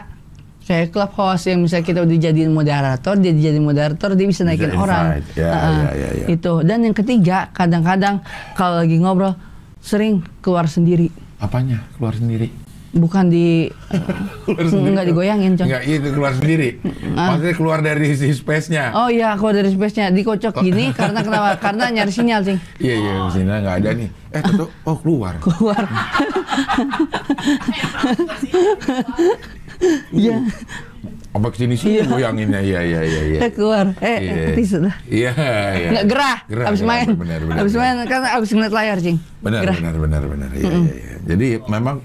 kayak club host yang misalnya kita udah jadiin moderator, dia jadi moderator dia bisa naikin bisa orang. Iya, uh, iya. Itu. Dan yang ketiga, kadang-kadang kalau lagi ngobrol sering keluar sendiri. Apanya? Keluar sendiri? bukan di hmm, nggak digoyangin coy nggak iya, itu keluar sendiri hmm, ah. keluar dari si space nya oh iya keluar dari space nya dikocok oh. gini karena kenapa karena nyari sinyal sih iya iya oh. sinyal nggak ada nih eh tuh oh keluar keluar hmm. iya apa kesini sih iya. goyanginnya iya iya iya iya eh, keluar eh yeah. Iya. nanti sudah iya iya nggak gerah, gerah abis main benar, benar, abis main kan abis ngeliat layar cing benar, benar benar benar benar iya iya jadi memang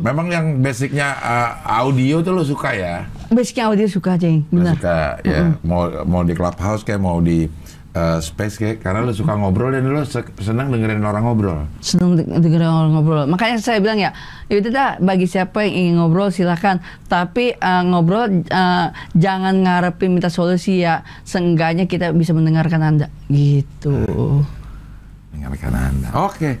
Memang yang basicnya uh, audio tuh lo suka ya? Basicnya audio suka, Ceng. Benar. Suka, ya. Mm -hmm. Mau mau di clubhouse kayak mau di uh, space kayak karena lo suka ngobrol dan lo senang dengerin orang ngobrol. Senang dengerin orang ngobrol. Makanya saya bilang ya, itu ya dah bagi siapa yang ingin ngobrol silahkan. Tapi uh, ngobrol uh, jangan ngarepin minta solusi ya. Seenggaknya kita bisa mendengarkan Anda gitu. Mendengarkan Anda. Oke. Okay.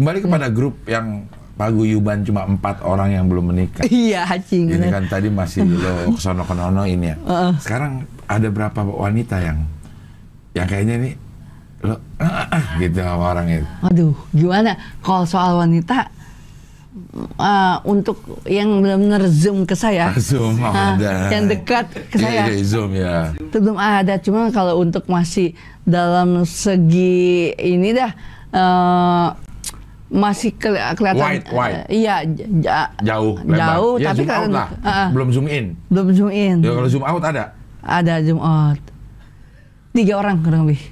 Kembali kepada ya. grup yang paguyuban cuma empat orang yang belum menikah. Iya, hacing. Ini kan tadi masih lo kesono kenono ini ya. Uh Sekarang ada berapa wanita yang yang kayaknya nih lo uh, uh, gitu sama orang itu. Aduh, gimana kalau soal wanita uh, untuk yang benar-benar zoom ke saya, zoom nah, ada. yang dekat ke iya, saya, yeah, iya, zoom ya. Itu belum ada, cuma kalau untuk masih dalam segi ini dah uh, masih keli kelihatan wide, eh, wide. Uh, iya ja, jauh lebar. jauh ya, tapi zoom out lah. Uh, belum zoom in belum zoom in ya, kalau zoom out ada ada zoom out tiga orang kurang lebih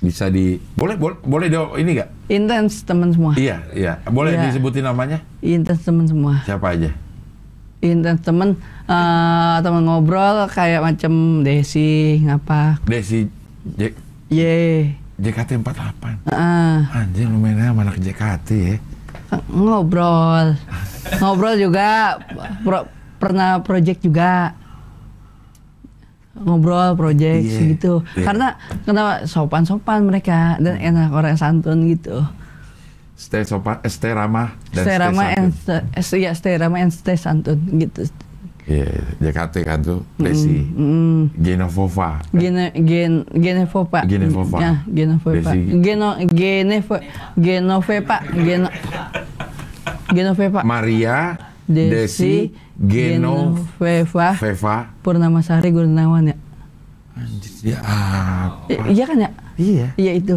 bisa di boleh boleh boleh ini gak intens teman semua iya iya boleh iya. disebutin namanya intens teman semua siapa aja intens teman uh, eh, temen ngobrol kayak macam Desi ngapa Desi Ye JKT 48. Uh. Anjing lumayan, mainnya sama anak JKT ya. Ngobrol. Ngobrol juga pro, pernah project juga. Ngobrol project yeah. gitu. Yeah. Karena kenapa sopan-sopan mereka dan hmm. enak orang santun gitu. Stay sopan, eh, stay ramah dan stay, ramah santun. and stay, eh, ya, stay ramah and stay santun gitu. Iya, JKT kan tuh, Desi, mm, mm. Genovova. Gene, gen, Genevova. Genevova. Ya, ah, Genovova. Geno, Geneva, Geno, Genoveva. Maria, Desi, Desi Genoveva, Veva. Purnamasari Gunawan ya. Anjir, ya apa? Iya kan ya? Iya. Iya itu.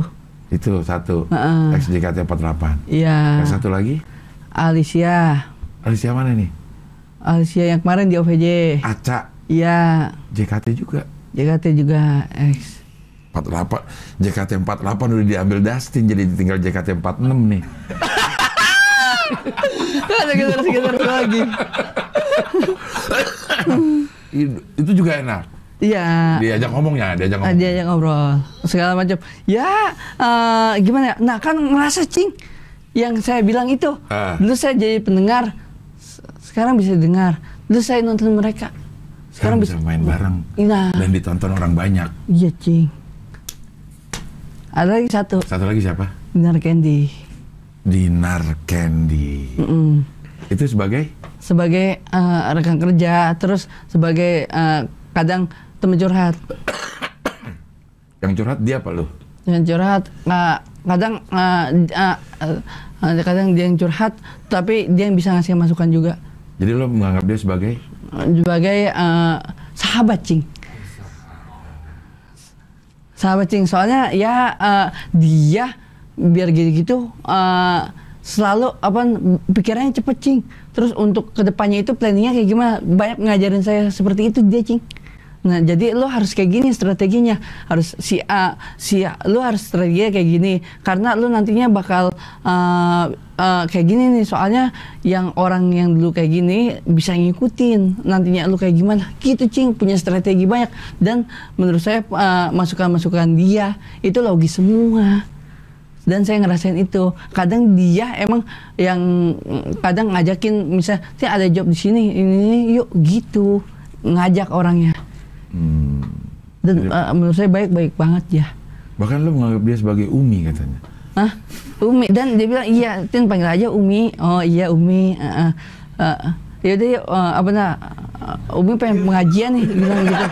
Itu satu. Uh -uh. XJKT 48. Iya. Yang satu lagi? Alicia. Alicia mana nih? Alsia eh, yang kemarin di OVJ. Aca. Iya. JKT juga. JKT juga. Eh. 48 JKT 48 udah diambil Dustin jadi tinggal JKT 46 nih. sekitar sekitar lagi. itu juga enak. Iya. Diajak ngomongnya, diajak ngomong. Diajak ngobrol segala macam. Ya, uh, gimana? Ya? Nah kan ngerasa cing yang saya bilang itu. Uh. Dulu saya jadi pendengar sekarang bisa dengar terus saya nonton mereka sekarang, sekarang bisa, bisa main bareng nah. dan ditonton orang banyak iya cing ada lagi satu satu lagi siapa Dinar Candy Dinar Candy mm -mm. itu sebagai sebagai uh, rekan kerja terus sebagai uh, kadang teman curhat yang curhat dia apa lo yang curhat uh, kadang uh, uh, uh, kadang dia yang curhat tapi dia yang bisa ngasih masukan juga jadi lo menganggap dia sebagai sebagai uh, sahabat cing. Sahabat cing soalnya ya uh, dia biar gitu-gitu uh, selalu apa pikirannya cepet cing. Terus untuk kedepannya itu planningnya kayak gimana? Banyak ngajarin saya seperti itu dia cing. Nah, jadi lo harus kayak gini strateginya, harus si A, si A, lo harus strategi kayak gini karena lo nantinya bakal uh, uh, kayak gini nih soalnya yang orang yang dulu kayak gini bisa ngikutin nantinya lo kayak gimana. Gitu cing punya strategi banyak dan menurut saya eh, masukan-masukan uh, dia itu logis semua dan saya ngerasain itu kadang dia emang yang mm, kadang ngajakin misalnya ada job di sini ini yuk gitu ngajak orangnya Hmm. Dan uh, menurut saya baik-baik banget ya. Bahkan lo menganggap dia sebagai Umi katanya. Hah? Umi dan dia bilang iya, Tin panggil aja Umi. Oh iya Umi. Uh, eh, uh, eh, uh. Yaudah yuk, uh, apa nah, Umi pengen pengajian nih, bilang gitu.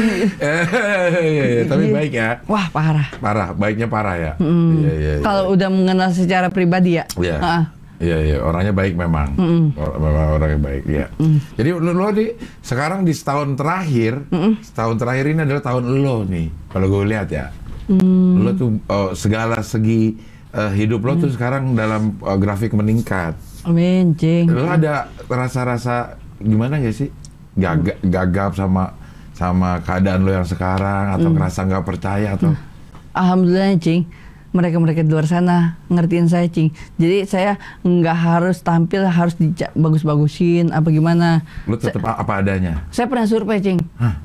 ya, ya, tapi iya. baik ya. Wah parah. Parah, baiknya parah ya. Mm. Ya, ya, ya. Kalau udah mengenal secara pribadi ya. Yeah. Iya. Uh -uh Iya iya orangnya baik memang. Mm -mm. Memang orangnya baik ya. Mm. Jadi lo lo di sekarang di setahun terakhir, mm -mm. setahun terakhir ini adalah tahun lo nih kalau gue lihat ya. Mm. Lo tuh oh, segala segi uh, hidup lo mm. tuh sekarang dalam uh, grafik meningkat. Amin, Jing. Lo mm. ada rasa-rasa gimana gak sih? Mm. gagap sama sama keadaan lo yang sekarang atau mm. ngerasa nggak percaya atau? Mm. Alhamdulillah, Jing mereka-mereka di luar sana ngertiin saya cing jadi saya nggak harus tampil harus bagus-bagusin apa gimana lu tetap saya, apa adanya saya pernah survei cing Hah?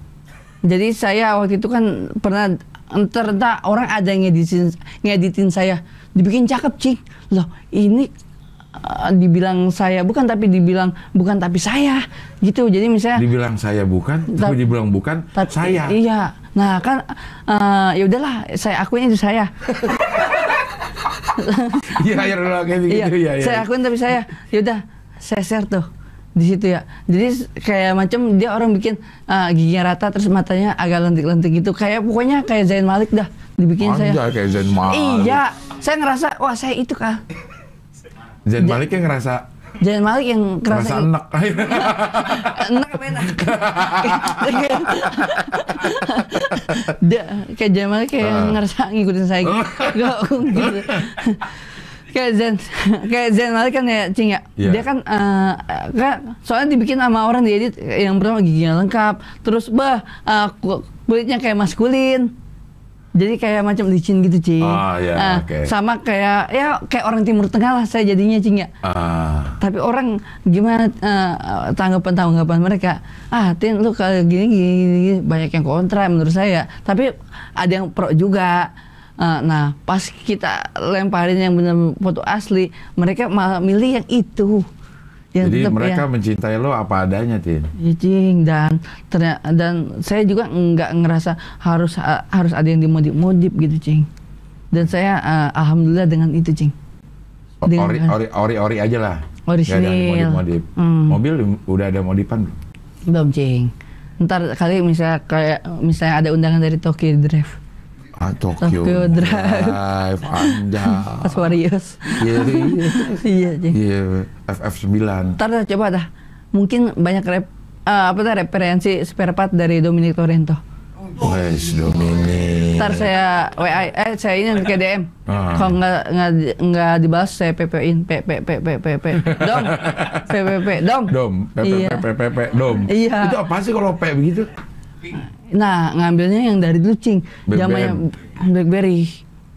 jadi saya waktu itu kan pernah entar orang ada yang ngeditin, ngeditin saya dibikin cakep cing loh ini uh, dibilang saya bukan tapi dibilang bukan tapi saya gitu jadi misalnya dibilang saya bukan tapi, tapi dibilang bukan tapi, saya iya Nah kan uh, ya udahlah saya akuin itu saya. Iya, air iya, iya, ulang iya, gitu. Iya, ya, Saya akuin tapi saya yaudah saya share tuh di situ ya. Jadi kayak macam dia orang bikin uh, giginya rata terus matanya agak lentik-lentik gitu. Kayak pokoknya kayak Zain Malik dah dibikin Anjay, saya. kayak Zain Malik. Iya, saya ngerasa wah saya itu kah. Zain Malik yang ngerasa Zain Malik yang kerasa enak enak apa enak dia kayak Zain Malik kayak ah. ngerasa ngikutin saya gitu gitu kayak Zen kayak Zen Malik kan ya Cing ya iya. dia kan uh, kan soalnya dibikin sama orang diedit yang pertama giginya lengkap terus bah eh, kulitnya kayak maskulin jadi kayak macam licin gitu, cing, Ah, ya, uh, ah, okay. Sama kayak ya kayak orang Timur Tengah lah saya jadinya, cing ya. Ah. Tapi orang gimana uh, tanggapan-tanggapan mereka? Ah, Tin lu kalau gini, gini gini banyak yang kontra menurut saya. Tapi ada yang pro juga. Uh, nah, pas kita lemparin yang benar foto asli, mereka malah milih yang itu ya, jadi tetap, mereka ya. mencintai lo apa adanya tin cing dan dan saya juga nggak ngerasa harus harus ada yang dimodif modip gitu cing dan saya uh, alhamdulillah dengan itu cing dengan, ori, ori ori ori aja lah ori modif modip hmm. mobil udah ada modipan belum belum cing ntar kali misalnya kayak misalnya ada undangan dari Tokyo Drive Ah, Tokyo, Tokyo Drive, Drive Anda, Mas Warius, iya, iya, iya, FF iya, iya, 9 Ntar dah, coba dah, mungkin banyak rep, uh, apa dah referensi spare part dari Dominic Torrento. Wes oh, Dominic. Ntar saya WA, eh saya ini ke DM. Ah. Kalau nggak nggak nggak dibahas, saya PP-in, PP, PP, PP, PP, PP. Dom, PP, PP, Dom. Dom, PP, PP, PP, Dom. Iya. Itu apa sih kalau PP begitu? Nah, ngambilnya yang dari dulu cing. Zamannya BlackBerry.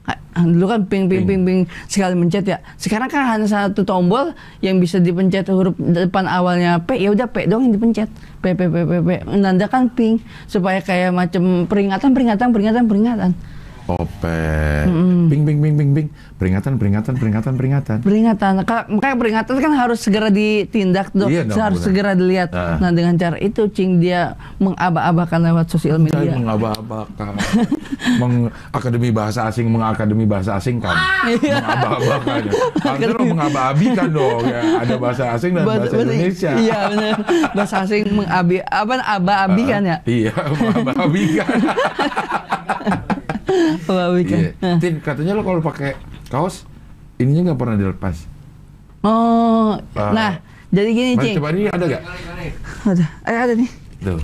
Ah, dulu kan ping ping ping ping sekali mencet ya. Sekarang kan hanya satu tombol yang bisa dipencet huruf depan awalnya P, ya udah P dong yang dipencet. P P P P P menandakan ping supaya kayak macam peringatan peringatan peringatan peringatan. Opek. mm bing Ping ping ping ping ping. Peringatan peringatan peringatan peringatan. Peringatan. Makanya peringatan kan harus segera ditindak dok. Iya, dong, harus bener. segera dilihat. Uh. Nah dengan cara itu Cing dia mengaba-abakan lewat sosial media. Mengaba-abakan, Meng akademi bahasa asing mengakademi bahasa asing kan. Ah! Iya. mengaba-abakan. Harusnya mengaba abikan dong. Ya. Ada bahasa asing dan bahasa, Indonesia. Iya benar. Bahasa asing mengabi apa aba abikan uh, ah, ya. Iya, mengaba abikan Wah, weekend. Yeah. Tin, katanya lo kalau pakai kaos ininya nggak pernah dilepas. Oh, uh, nah jadi gini Cing. Coba ini ada nggak? Ada, ada, eh, ada nih. Tuh,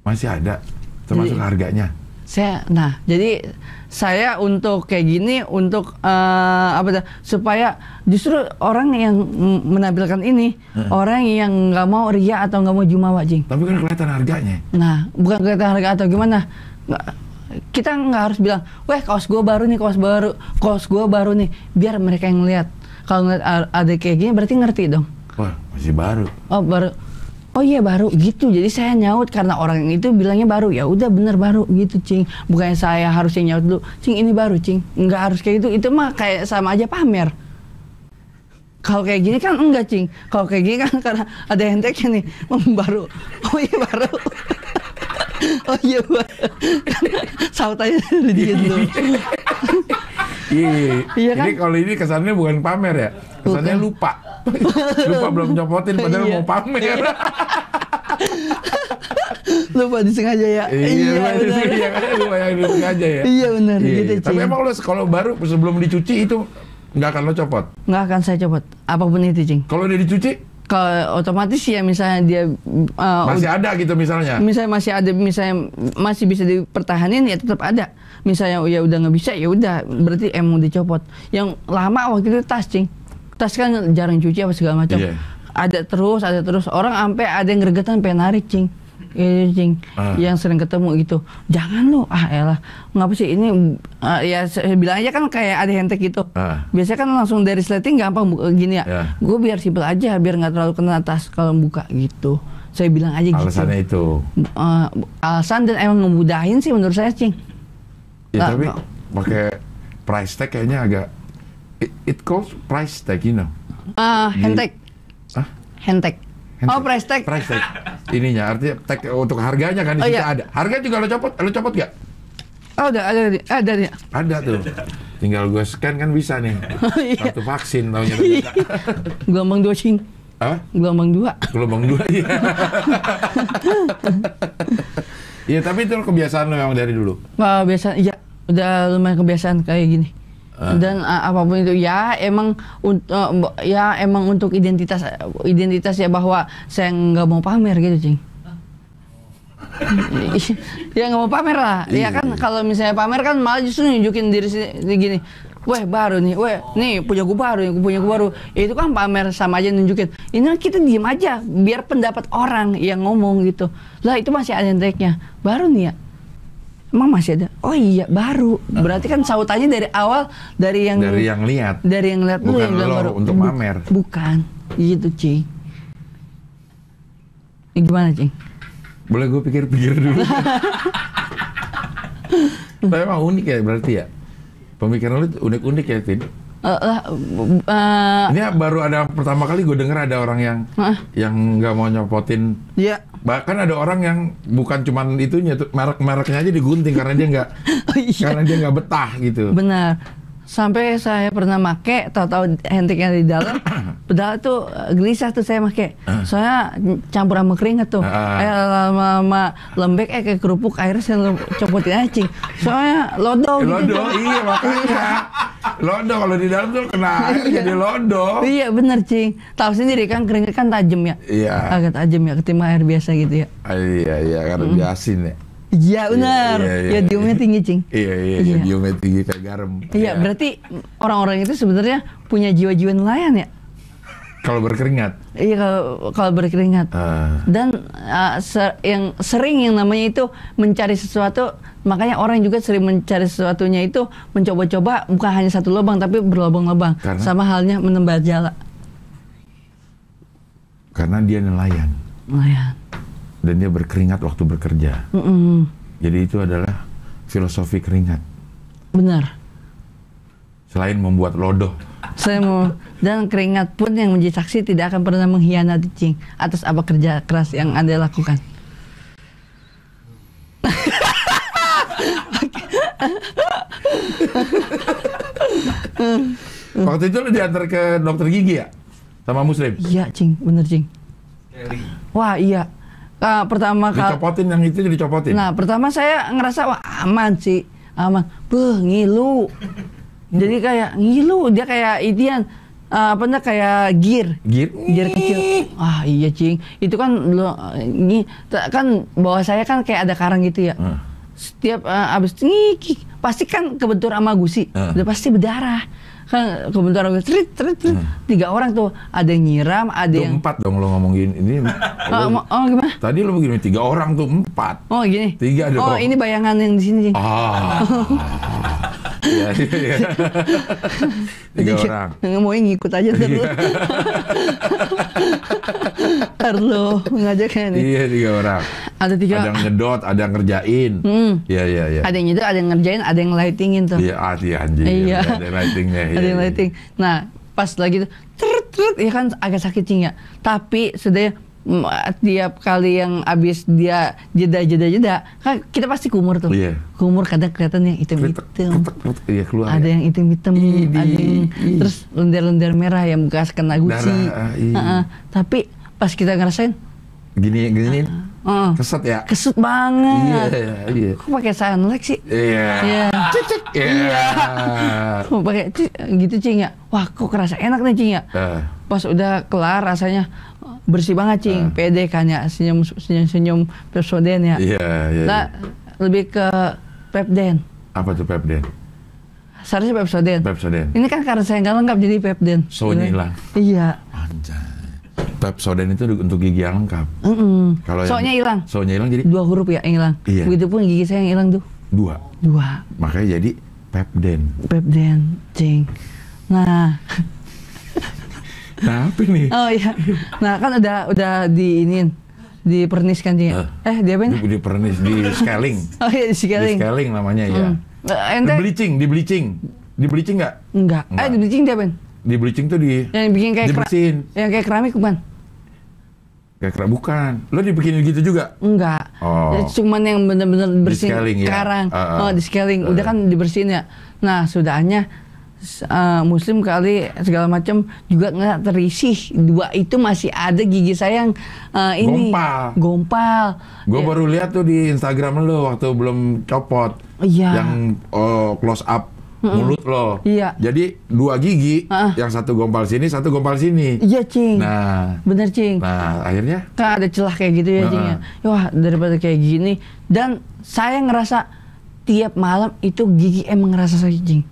masih ada, termasuk jadi, harganya. Saya, nah jadi saya untuk kayak gini untuk uh, apa dah, supaya justru orang yang menampilkan ini hmm. orang yang nggak mau ria atau nggak mau jumawa jing tapi kan kelihatan harganya nah bukan kelihatan harga atau gimana nggak kita nggak harus bilang, weh kaos gue baru nih, kaos baru, kaos gue baru nih, biar mereka yang ngeliat. Kalau ngeliat ada kayak gini berarti ngerti dong. Wah masih baru. Oh baru. Oh iya baru gitu. Jadi saya nyaut karena orang itu bilangnya baru. Ya udah bener baru gitu, Cing. Bukannya saya harusnya nyaut dulu. Cing ini baru, Cing. Nggak harus kayak gitu. Itu mah kayak sama aja pamer. Kalau kayak gini kan enggak, Cing. Kalau kayak gini kan karena ada yang nih. Baru. Oh iya baru. oh iya gua saut aja dikit Iya, iya kan? Jadi kalau ini kesannya bukan pamer ya, kesannya bukan. lupa, lupa belum nyopotin padahal iya. mau pamer. Iya. lupa disengaja ya. Iya, iya benar. Iya, lupa yang disengaja ya. Iya benar. Iya, gitu, iya. Tapi emang lu kalau baru sebelum dicuci itu nggak akan lo copot? Nggak akan saya copot, apapun itu cing. Kalau udah dicuci? ke otomatis ya misalnya dia uh, masih ada gitu misalnya misalnya masih ada misalnya masih bisa dipertahankan ya tetap ada misalnya oh ya udah nggak bisa ya udah berarti emang dicopot yang lama waktu itu tas cing tas kan jarang cuci apa segala macam yeah. ada terus ada terus orang sampai ada yang gregetan penarik narik cing Iya cing iya, ah. yang sering ketemu gitu jangan lu ah elah ngapa sih ini uh, ya saya bilang aja kan kayak ada hentek gitu Uh. biasanya kan langsung dari sleting gampang buka, gini ya, Yeah. gue biar simpel aja biar nggak terlalu kena tas kalau buka gitu saya bilang aja alasannya gitu alasannya itu uh, alasan dan emang ngemudahin sih menurut saya cing ya, nah, tapi no. pakai price tag kayaknya agak it, it calls price tag you know uh, hentek ah? hentek Kan oh, price tag. Price tag. Ininya artinya tag untuk harganya kan di oh, iya. ada. Harga juga lo copot, lo copot gak? Oh, ada ada ada. Ada, ada. tuh. Tinggal gue scan kan bisa nih. Oh, iya. Kartu vaksin taunya. Iya. Gelombang dua sing. Apa? Gelombang dua. Gelombang dua iya. Iya, tapi itu kebiasaan lo memang dari dulu. Wah, biasa iya. Udah lumayan kebiasaan kayak gini. Ah. dan uh, apapun itu ya emang uh, ya emang untuk identitas identitas ya bahwa saya nggak mau pamer gitu cing iya, ya nggak mau pamer lah ya iya. ya kan iya. kalau misalnya pamer kan malah justru nunjukin diri sini gini weh baru nih weh nih punya gue baru nih punya gue baru ya, itu kan pamer sama aja nunjukin ini kita diem aja biar pendapat orang yang ngomong gitu lah itu masih ada yang baru nih ya Emang masih ada? Oh iya, baru. Berarti kan sautannya dari awal dari yang dari yang lihat. Dari yang lihat Bukan yang lo untuk pamer. Bukan. Gitu, Cing. Ini ya, gimana, Cing? Boleh gue pikir-pikir dulu. Tapi emang unik ya berarti ya. Pemikiran lu unik-unik ya, Tin. Uh, uh, Ini baru ada pertama kali gue denger ada orang yang uh, yang nggak mau nyopotin. Yeah bahkan ada orang yang bukan cuman itunya tuh merek-mereknya aja digunting karena dia nggak oh, iya. karena dia nggak betah gitu benar sampai saya pernah make tahu-tahu hentiknya di dalam pedal tuh eh, gelisah tuh saya make ah. soalnya campur sama keringet tuh ah. eh lama lama lembek eh kayak kerupuk air saya copotin acing soalnya lodo, eh, lodo gitu lodo iya makanya Londo kalau di dalam tuh kena air iya. jadi londo. Iya bener cing. Tahu sendiri kan keringet kan tajam ya. Iya. Agak tajam ya ketimbang air biasa gitu ya. Ah, iya iya karena mm. biasin ya. Iya benar. Iya, iya, ya diumnya tinggi cing. Iya iya, ya iya. diumnya tinggi kayak garam. Iya, iya. berarti orang-orang itu sebenarnya punya jiwa-jiwa nelayan ya. Kalau berkeringat? Iya kalau kalau berkeringat. Uh. Dan uh, ser yang sering yang namanya itu mencari sesuatu, makanya orang juga sering mencari sesuatunya itu mencoba-coba bukan hanya satu lubang tapi berlubang-lubang. Sama halnya menembak jala. Karena dia nelayan. Nelayan. Dan dia berkeringat waktu bekerja. Mm -mm. Jadi itu adalah filosofi keringat. Benar. Selain membuat lodoh. Saya mau dan keringat pun yang menjadi saksi tidak akan pernah mengkhianati Cing atas apa kerja keras yang Anda lakukan. Waktu itu lu diantar ke dokter gigi ya? Sama Muslim? Iya, Cing. Bener, Cing. Wah, iya. Uh, pertama kali dicopotin yang itu dicopotin. Nah, pertama saya ngerasa wah, aman sih. Aman. Beuh, ngilu. Jadi kayak ngilu, dia kayak Idian uh, apa namanya kayak gear. Gear. Gear kecil. Ah iya cing. Itu kan lo ini kan bawa saya kan kayak ada karang gitu ya. Hmm. Setiap uh, abis ngiki pasti kan kebentur sama gusi. Hmm. Udah pasti berdarah kan kebetulan gue trit trit trit hmm. tiga orang tuh ada yang nyiram ada yang empat dong lo ngomongin gini ini oh, oh, gimana tadi lo begini tiga orang tuh empat oh gini tiga ada oh ini bayangan yang di sini ah. Iya, iya. Tiga orang. Nggak Mau ngikut aja terus. Perlu mengajaknya iya. nih. Iya, tiga orang. Ada tiga. Ada yang nyedot, ada yang ngerjain. Hmm. Iya, iya, iya. Ada yang nyedot, ada yang ngerjain, ada yang lightingin tuh. Iya, ah, iya anjing. Iya. Ada lightingnya. ada iya, yang iya. lighting. Nah, pas lagi tuh, ter ter, ya kan agak sakit Tapi sedaya tiap kali yang abis dia jeda jeda jeda kan kita pasti kumur tuh yeah. kumur kadang kelihatan yang hitam hitam ya, keluar, ada ya. yang hitam hitam ada yang Idi. terus lendir lendir merah yang bekas kena guci ah, tapi pas kita ngerasain gini gini uh, ah, ah. kesut ya kesut banget iya yeah, iya yeah. kok pakai sunlight sih iya iya iya yeah. yeah. pakai gitu cing ya wah kok kerasa enak nih cing ya uh. pas udah kelar rasanya bersih banget cing, uh. pede kan ya senyum senyum senyum Pepsoden ya. Iya iya. nah lebih ke Pepden. Apa tuh Pepden? Seharusnya Pepsoden. Pepsoden. Ini kan karena saya nggak lengkap jadi Pepden. So Soalnya lah. Iya. Panjang. Pepsoden itu untuk gigi yang lengkap. Mm -mm. Kalau soalnya hilang. Soalnya hilang jadi dua huruf ya yang hilang. Iya. Begitupun gigi saya yang hilang tuh. Dua. Dua. Makanya jadi Pepden. Pepden, cing. Nah, tapi nih? Oh iya. Nah, kan udah udah diinin dipernis kan dia. Uh, eh, dia apa ini? Di, dipernis di scaling. oh iya, di scaling. Di scaling namanya ya. Uh, ente... Di bleaching, di bleaching. Di bleaching nggak? Enggak. Eh, di bleaching dia, Ben? Di bleaching tuh di Yang bikin kayak dibersihin. Yang kayak keramik bukan? Kayak keramik bukan. Lo dibikin gitu juga? Enggak. Oh. Cuman yang bener-bener bersih di scaling, iya. sekarang. Uh, uh, oh, di scaling. Eh. Udah uh. kan dibersihin ya. Nah, sudahnya uh, muslim kali segala macam juga nggak terisi dua itu masih ada gigi saya yang uh, ini gompal gompal gue ya. baru lihat tuh di instagram lo waktu belum copot ya. yang oh, close up mulut lo. Iya. Jadi dua gigi, uh yang satu gompal sini, satu gompal sini. Iya, Cing. Nah. Bener, Cing. Nah, akhirnya? Kan ada celah kayak gitu ya, uh-uh. Cing. Ya. Wah, daripada kayak gini. Dan saya ngerasa tiap malam itu gigi emang ngerasa sakit, Cing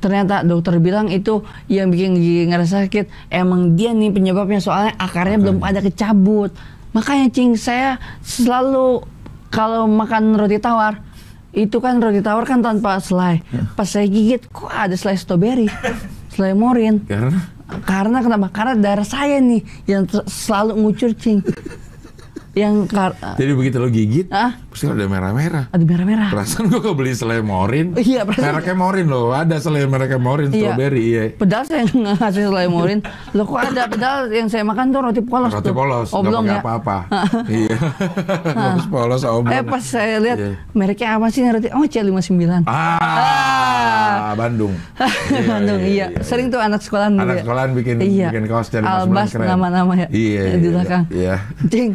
ternyata dokter bilang itu yang bikin gigi ngerasa sakit emang dia nih penyebabnya soalnya akarnya belum ada kecabut makanya cing saya selalu kalau makan roti tawar itu kan roti tawar kan tanpa selai ya. pas saya gigit kok ada selai strawberry selai morin karena karena kenapa karena darah saya nih yang selalu ngucur cing yang kar jadi begitu lo gigit ah? pasti kan ada merah-merah ada merah-merah perasaan gue beli selai morin oh, iya perasaan mereknya morin lo, ada selai mereknya morin iya. strawberry iya pedal saya ngasih selai morin lo kok ada pedal yang saya makan tuh roti polos roti tuh. polos oblong nggak ya? apa-apa iya roti polos oblong eh pas saya lihat iya. mereknya apa sih roti oh C59 ah, ah. Bandung iya, Bandung iya. Iya, iya, iya, sering tuh anak sekolah anak sekolah bikin iya. bikin kaos dari Albas nama-nama ya iya, di iya, belakang iya. Cing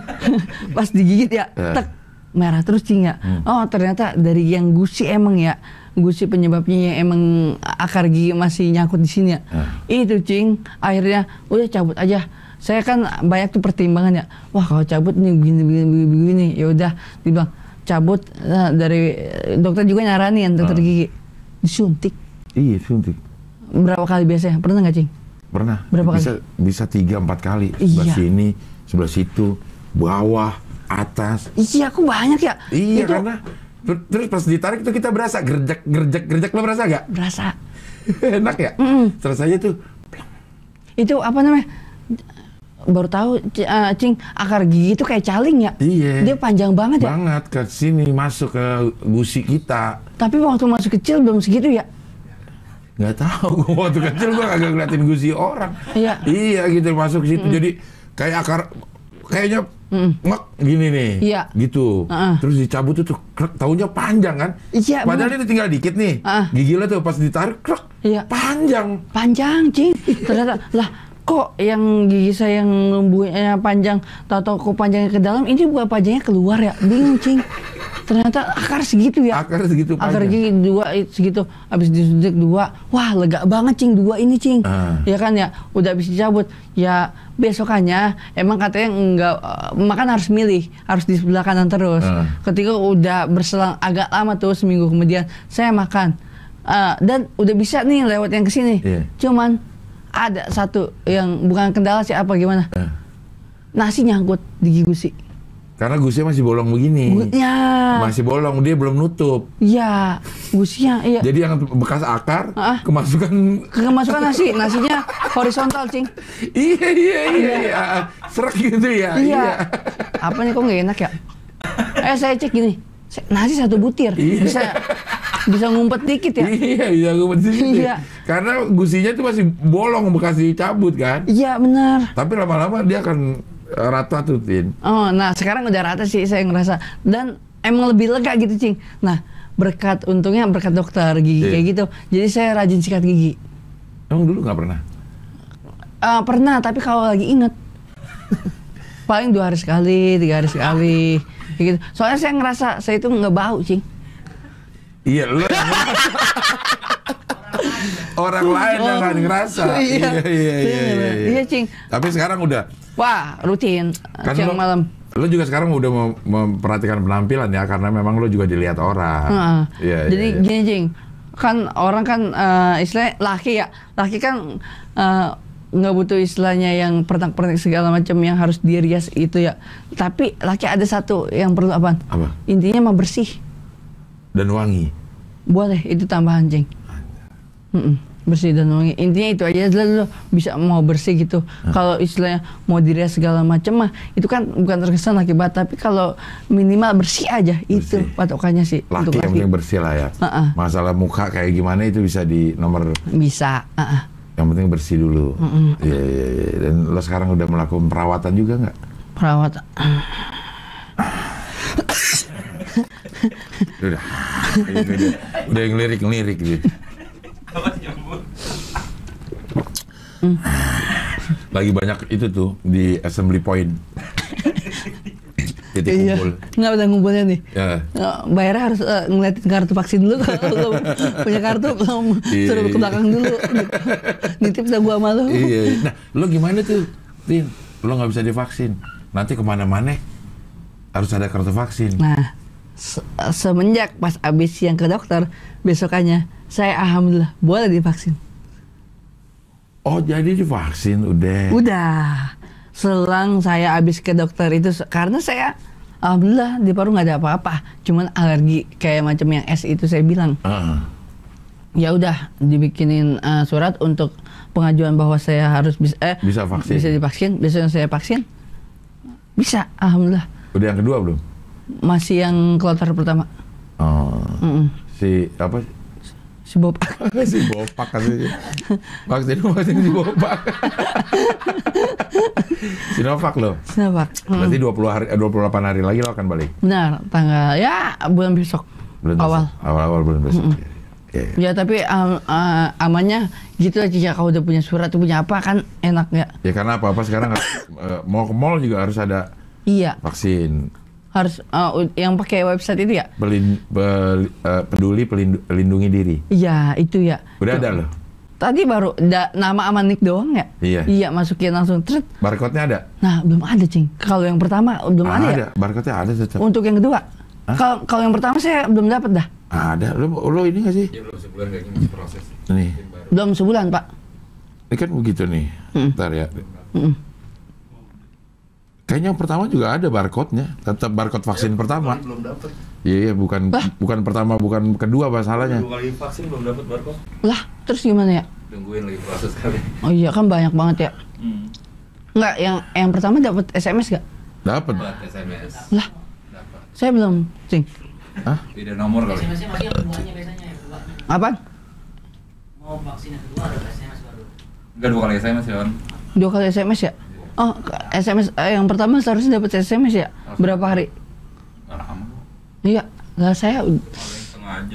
pas digigit ya iya. tek merah terus cing ya. Hmm. Oh ternyata dari yang gusi emang ya gusi penyebabnya yang emang akar gigi masih nyangkut di sini ya. Hmm. Itu cing akhirnya udah cabut aja. Saya kan banyak tuh pertimbangan ya. Wah kalau cabut nih begini begini begini, begini. ya udah dibilang cabut nah, dari dokter juga nyaranin dokter hmm. gigi disuntik. Iya suntik. Berapa kali biasanya? Pernah nggak cing? Pernah. Berapa bisa, kali? Bisa tiga empat kali. Iya. Sebelah sini, sebelah situ bawah, atas. Iya, aku banyak ya. Iya, itu... karena terus pas ditarik tuh kita berasa gerjek gerjek gerjek lo berasa gak? Berasa. Enak ya? Mm -mm. tuh itu apa namanya? Baru tahu eh, cing akar gigi itu kayak caling ya? Iya. Dia panjang banget ya? Banget ke sini masuk ke gusi kita. Tapi waktu masuk kecil belum segitu ya? nggak tahu waktu kecil gua kagak ngeliatin gusi orang iya iya gitu masuk situ mm. jadi kayak akar kayaknya mm. mak gini nih, yeah. gitu. Uh -uh. Terus dicabut tuh, krek, tahunya panjang kan? Iya. Yeah, Padahal ini tinggal dikit nih. Uh -uh. Gigi lo tuh pas ditarik, krek, yeah. panjang. Panjang, cing. Ternyata lah kok yang gigi saya yang lumbunya panjang, atau kok panjangnya ke dalam, ini bukan panjangnya keluar ya? Bingung, cing. Ternyata akar segitu ya? Akar segitu panjang. Akar gigi dua eh, segitu, habis disuntik dua, wah lega banget cing dua ini cing. Uh. Ya kan ya, udah habis dicabut, ya besokannya emang katanya nggak eh, makan harus milih harus di sebelah kanan terus uh. ketika udah berselang agak lama tuh seminggu kemudian saya makan uh, dan udah bisa nih lewat yang kesini yeah. cuman ada satu yang bukan kendala sih apa gimana uh. nasi nyangkut di gigi sih karena gusnya masih bolong begini. Ya. Masih bolong, dia belum nutup. Iya, gusnya iya. Jadi yang bekas akar uh -uh. kemasukan kemasukan nasi, nasinya horizontal, cing. iya, iya, iya, iya. Serak gitu ya. Iya. iya. Apanya kok nggak enak ya? Eh saya cek gini. Nasi satu butir. Iya. Bisa bisa ngumpet dikit ya? Iya, bisa ngumpet dikit. Ya. Iya. Ya. Karena gusinya itu masih bolong bekas dicabut kan? Iya, benar. Tapi lama-lama dia akan rata tuh Oh, nah sekarang udah rata sih saya ngerasa dan emang lebih lega gitu cing. Nah berkat untungnya berkat dokter gigi yeah. kayak gitu. Jadi saya rajin sikat gigi. Emang dulu nggak pernah? Uh, pernah tapi kalau lagi inget paling dua hari sekali, tiga hari sekali, kayak gitu. Soalnya saya ngerasa saya itu nggak bau cing. Iya loh. Orang lain yang ngerasa. Iya. Iya, iya, iya iya iya. Iya cing. Tapi sekarang udah Wah, rutin kan siang lo, malam. Lo juga sekarang udah mem memperhatikan penampilan ya karena memang lo juga dilihat orang. Uh, Ya, Jadi ya, ya. gini, Jing. Kan orang kan uh, istilah laki ya. Laki kan uh, butuh istilahnya yang pertak-pertak segala macam yang harus dirias itu ya. Tapi laki ada satu yang perlu apa? Apa? Intinya mah bersih. Dan wangi. Boleh, itu tambahan, Jing. Mm bersih dan wangi intinya itu aja lo bisa mau bersih gitu hmm. kalau istilahnya mau diri segala macam mah itu kan bukan terkesan akibat tapi kalau minimal bersih aja bersih. itu patokannya sih laki untuk yang penting bersih lah ya uh -uh. masalah muka kayak gimana itu bisa di nomor bisa uh -uh. yang penting bersih dulu uh -uh. Yeah, yeah, ya. dan lo sekarang udah melakukan perawatan juga nggak perawatan udah udah ngelirik ngelirik gitu Mm. Lagi banyak itu tuh di assembly point. titik iya. kumpul. Nggak bisa ngumpulnya nih. Ya. ya Bayar harus uh, ngeliatin kartu vaksin dulu kalau punya kartu belum suruh ke belakang dulu. Nitip sama gua malu. Iya. Nah, lo gimana tuh, Tin? Lo nggak bisa divaksin. Nanti kemana-mana harus ada kartu vaksin. Nah, semenjak pas abis yang ke dokter besokannya saya alhamdulillah boleh divaksin. Oh jadi divaksin udah? Udah. Selang saya habis ke dokter itu karena saya alhamdulillah di paru nggak ada apa-apa. Cuman alergi kayak macam yang S itu saya bilang. Uh. Ya udah dibikinin uh, surat untuk pengajuan bahwa saya harus bisa eh, bisa vaksin. Bisa divaksin. Besok saya vaksin. Bisa, alhamdulillah. Udah yang kedua belum? Masih yang kloter pertama. Oh. Uh -uh. Si apa? si bopak si bopak katanya bang Sinovac si bopak Sinovac si novak, berarti hmm. dua puluh hari eh, dua puluh delapan hari lagi lo akan balik benar tanggal ya bulan besok bulan awal awal awal bulan besok mm -mm. Ya, ya. tapi um, uh, amannya gitu aja ya kalau udah punya surat punya apa kan enak ya. Ya karena apa-apa sekarang eh, mau ke mall juga harus ada Iya. Vaksin harus uh, yang pakai website itu ya? Pelin, uh, peduli pelindungi diri. Iya, itu ya. Udah itu. ada loh. Tadi baru da, nama Amanik doang ya? Iya. Iya, masukin langsung tret. Barcode-nya ada? Nah, belum ada, Cing. Kalau yang pertama belum ah, ada, ya? ada ya? Barcode-nya ada tetap. Untuk yang kedua? Kalau kalau yang pertama saya belum dapat dah. Ada. Lo, lo ini gak sih? Iya, belum sebulan kayaknya masih proses. Belum sebulan, Pak. Ini kan begitu nih. Hmm. Ntar ya. Hmm. Kayaknya yang pertama juga ada barcode-nya, tetap barcode vaksin ya, pertama. Belum dapat. Iya, iya bukan bah? bukan pertama, bukan kedua masalahnya. Dua kali vaksin belum dapat barcode. Lah, terus gimana ya? Tungguin lagi proses kali. Oh iya, kan banyak banget ya. Hmm. Enggak, yang yang pertama dapat SMS gak? Dapat. Dapat SMS. Lah. Dapat. Saya belum, Cing. Hah? Beda nomor kali. SMS-nya masih yang biasanya ya, Apa? Mau vaksin yang kedua ada SMS baru. Enggak dua kali SMS, ya, Dua kali SMS ya? Oh, SMS eh, yang pertama seharusnya dapat SMS ya? Berapa hari? Iya, nggak saya. Setengah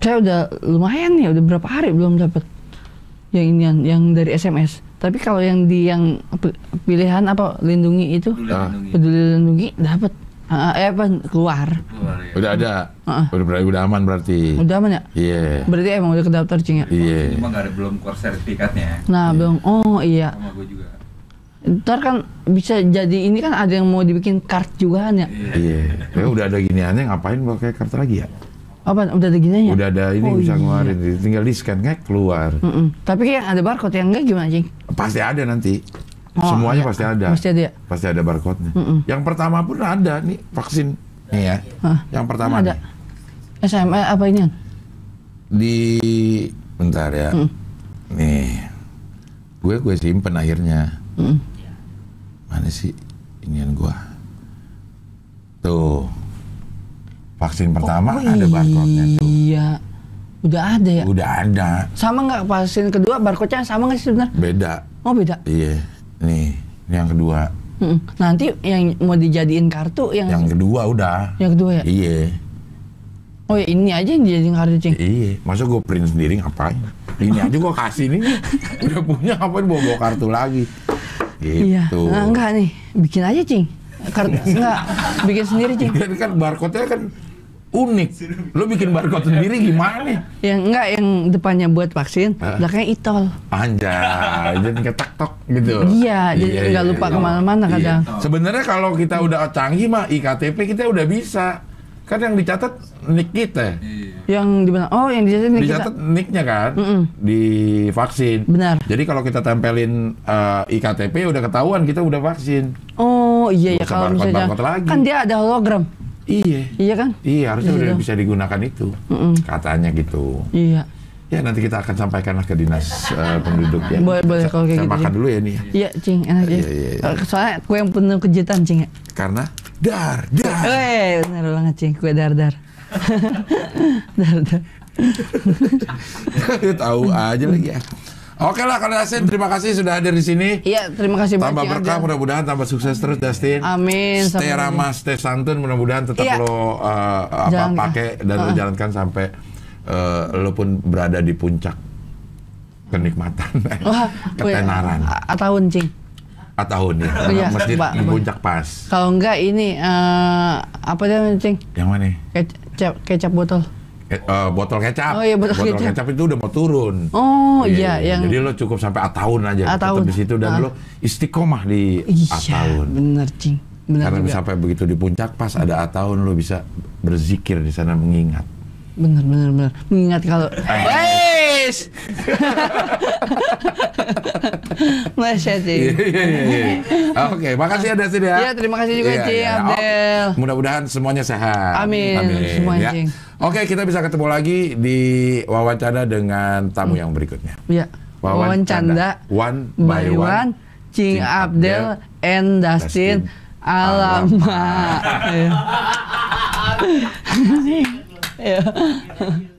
saya udah lumayan ya, udah berapa hari belum dapat yang ini yang, yang dari SMS. Tapi kalau yang di yang pilihan apa lindungi itu, peduli ah. lindungi, peduli lindungi dapat. Uh, eh apa keluar? keluar ya. Udah ada. uh Udah, udah aman berarti. Udah aman ya? Iya. Yeah. Berarti emang udah kedaftar cing ya? Iya. Yeah. Cuma ada belum keluar sertifikatnya. Ya? Nah, yeah. belum. Oh, iya. Sama gue juga. Ntar kan bisa jadi ini kan ada yang mau dibikin kart juga kan ya? Iya. Yeah. yeah. udah ada giniannya ngapain pakai kart lagi ya? Apa udah ada giniannya? Udah ada ini oh, bisa iya. ngeluarin, tinggal di scan keluar. Mm-mm. Tapi yang ada barcode yang enggak gimana, Cing? Pasti ada nanti. Oh, Semuanya iya. pasti ada. Pasti ada. Pasti ada ya? barcode-nya. Mm -mm. Yang pertama pun ada nih vaksin. Nih ya. Hah. Yang pertama ada. Nih. SMA apa ini? Di bentar ya. Mm. Nih. Gue gue simpen akhirnya. Mm. Mana sih inian gua? Tuh. Vaksin pertama oh, ada barcode-nya tuh. Iya. Udah ada ya? Udah ada. Sama nggak vaksin kedua barcode-nya sama nggak sih benar? Beda. Oh beda. Iya Nih, yang kedua. Hmm. Nanti yang mau dijadiin kartu yang Yang kedua udah. Yang kedua ya? Iya. Oh ya ini aja yang dijadiin kartu cing. Iya, masa gue print sendiri ngapain? Ini aja gue kasih nih. Udah punya apa bawa bawa kartu lagi? Iya. Gitu. Iya. Nah, enggak nih, bikin aja cing. Kartu enggak bikin sendiri cing. kan barcode-nya kan unik. Lu bikin barcode sendiri gimana? Yang enggak yang depannya buat vaksin, Hah? belakangnya itol. Anjay, jadi ketak tok gitu. Iya, jadi iya, iya, nggak iya, lupa iya. kemana-mana iya. kadang. Iya. Sebenarnya kalau kita udah canggih mah IKTP kita udah bisa. Kan yang dicatat nik kita. Iya. Yang di mana? Oh, yang dicatat niknya dicatat kita. kan mm -mm. di vaksin. Benar. Jadi kalau kita tempelin uh, eh, IKTP udah ketahuan kita udah vaksin. Oh iya ya kalau misalnya lagi. kan dia ada hologram. Iya. Iya kan? Iya, harusnya iya udah bisa digunakan itu. Mm-mm. Katanya gitu. Iya. Ya nanti kita akan sampaikanlah ke dinas uh, penduduk ya. Boleh boleh kalau kayak saya gitu. makan dulu ya nih. Iya cing enak ya. Iya, iya, iya. Eh, soalnya kue yang penuh kejutan cing ya. Karena dar dar. Eh benar banget cing kue dar dar. dar dar. Tahu aja lagi ya. Oke lah kalau Dustin terima kasih sudah hadir di sini. Iya terima kasih tambah banyak. Tambah berkah ya. mudah-mudahan tambah sukses terus Dustin. Amin. Stay ramah, stay santun mudah-mudahan tetap ya. lo uh, apa pakai ah. dan uh. lo ah. jalankan sampai uh, lo pun berada di puncak kenikmatan, Wah, ketenaran. Atau uncing. Atau ya, iya, oh, iya ba, di puncak pas. Kalau enggak ini uh, apa dia uncing? Yang mana? Kecap, kecap botol uh, botol kecap. Oh iya botol, botol kecap. kecap itu udah mau turun. Oh iya, iya. iya. yang Jadi lo cukup sampai tahun aja tahun di situ dan ah. lo istiqomah di iya, tahun. Bener cing. Bener Karena juga. sampai begitu di puncak pas ada tahun lo bisa berzikir di sana mengingat. Bener bener bener. Mengingat kalau Wes. Masya Cing. Iya, iya, iya, Oke, makasih ada sih ya. Iya, terima kasih juga Cing ya, Abdel. Oh, Mudah-mudahan semuanya sehat. Amin. Amin. Semuanya ya. Oke, kita bisa ketemu lagi di wawancara dengan tamu hmm. yang berikutnya. Iya. Wawancara one by one. one. Cing, Abdel, and Dustin. Dustin. Alamak. Alamak. yeah.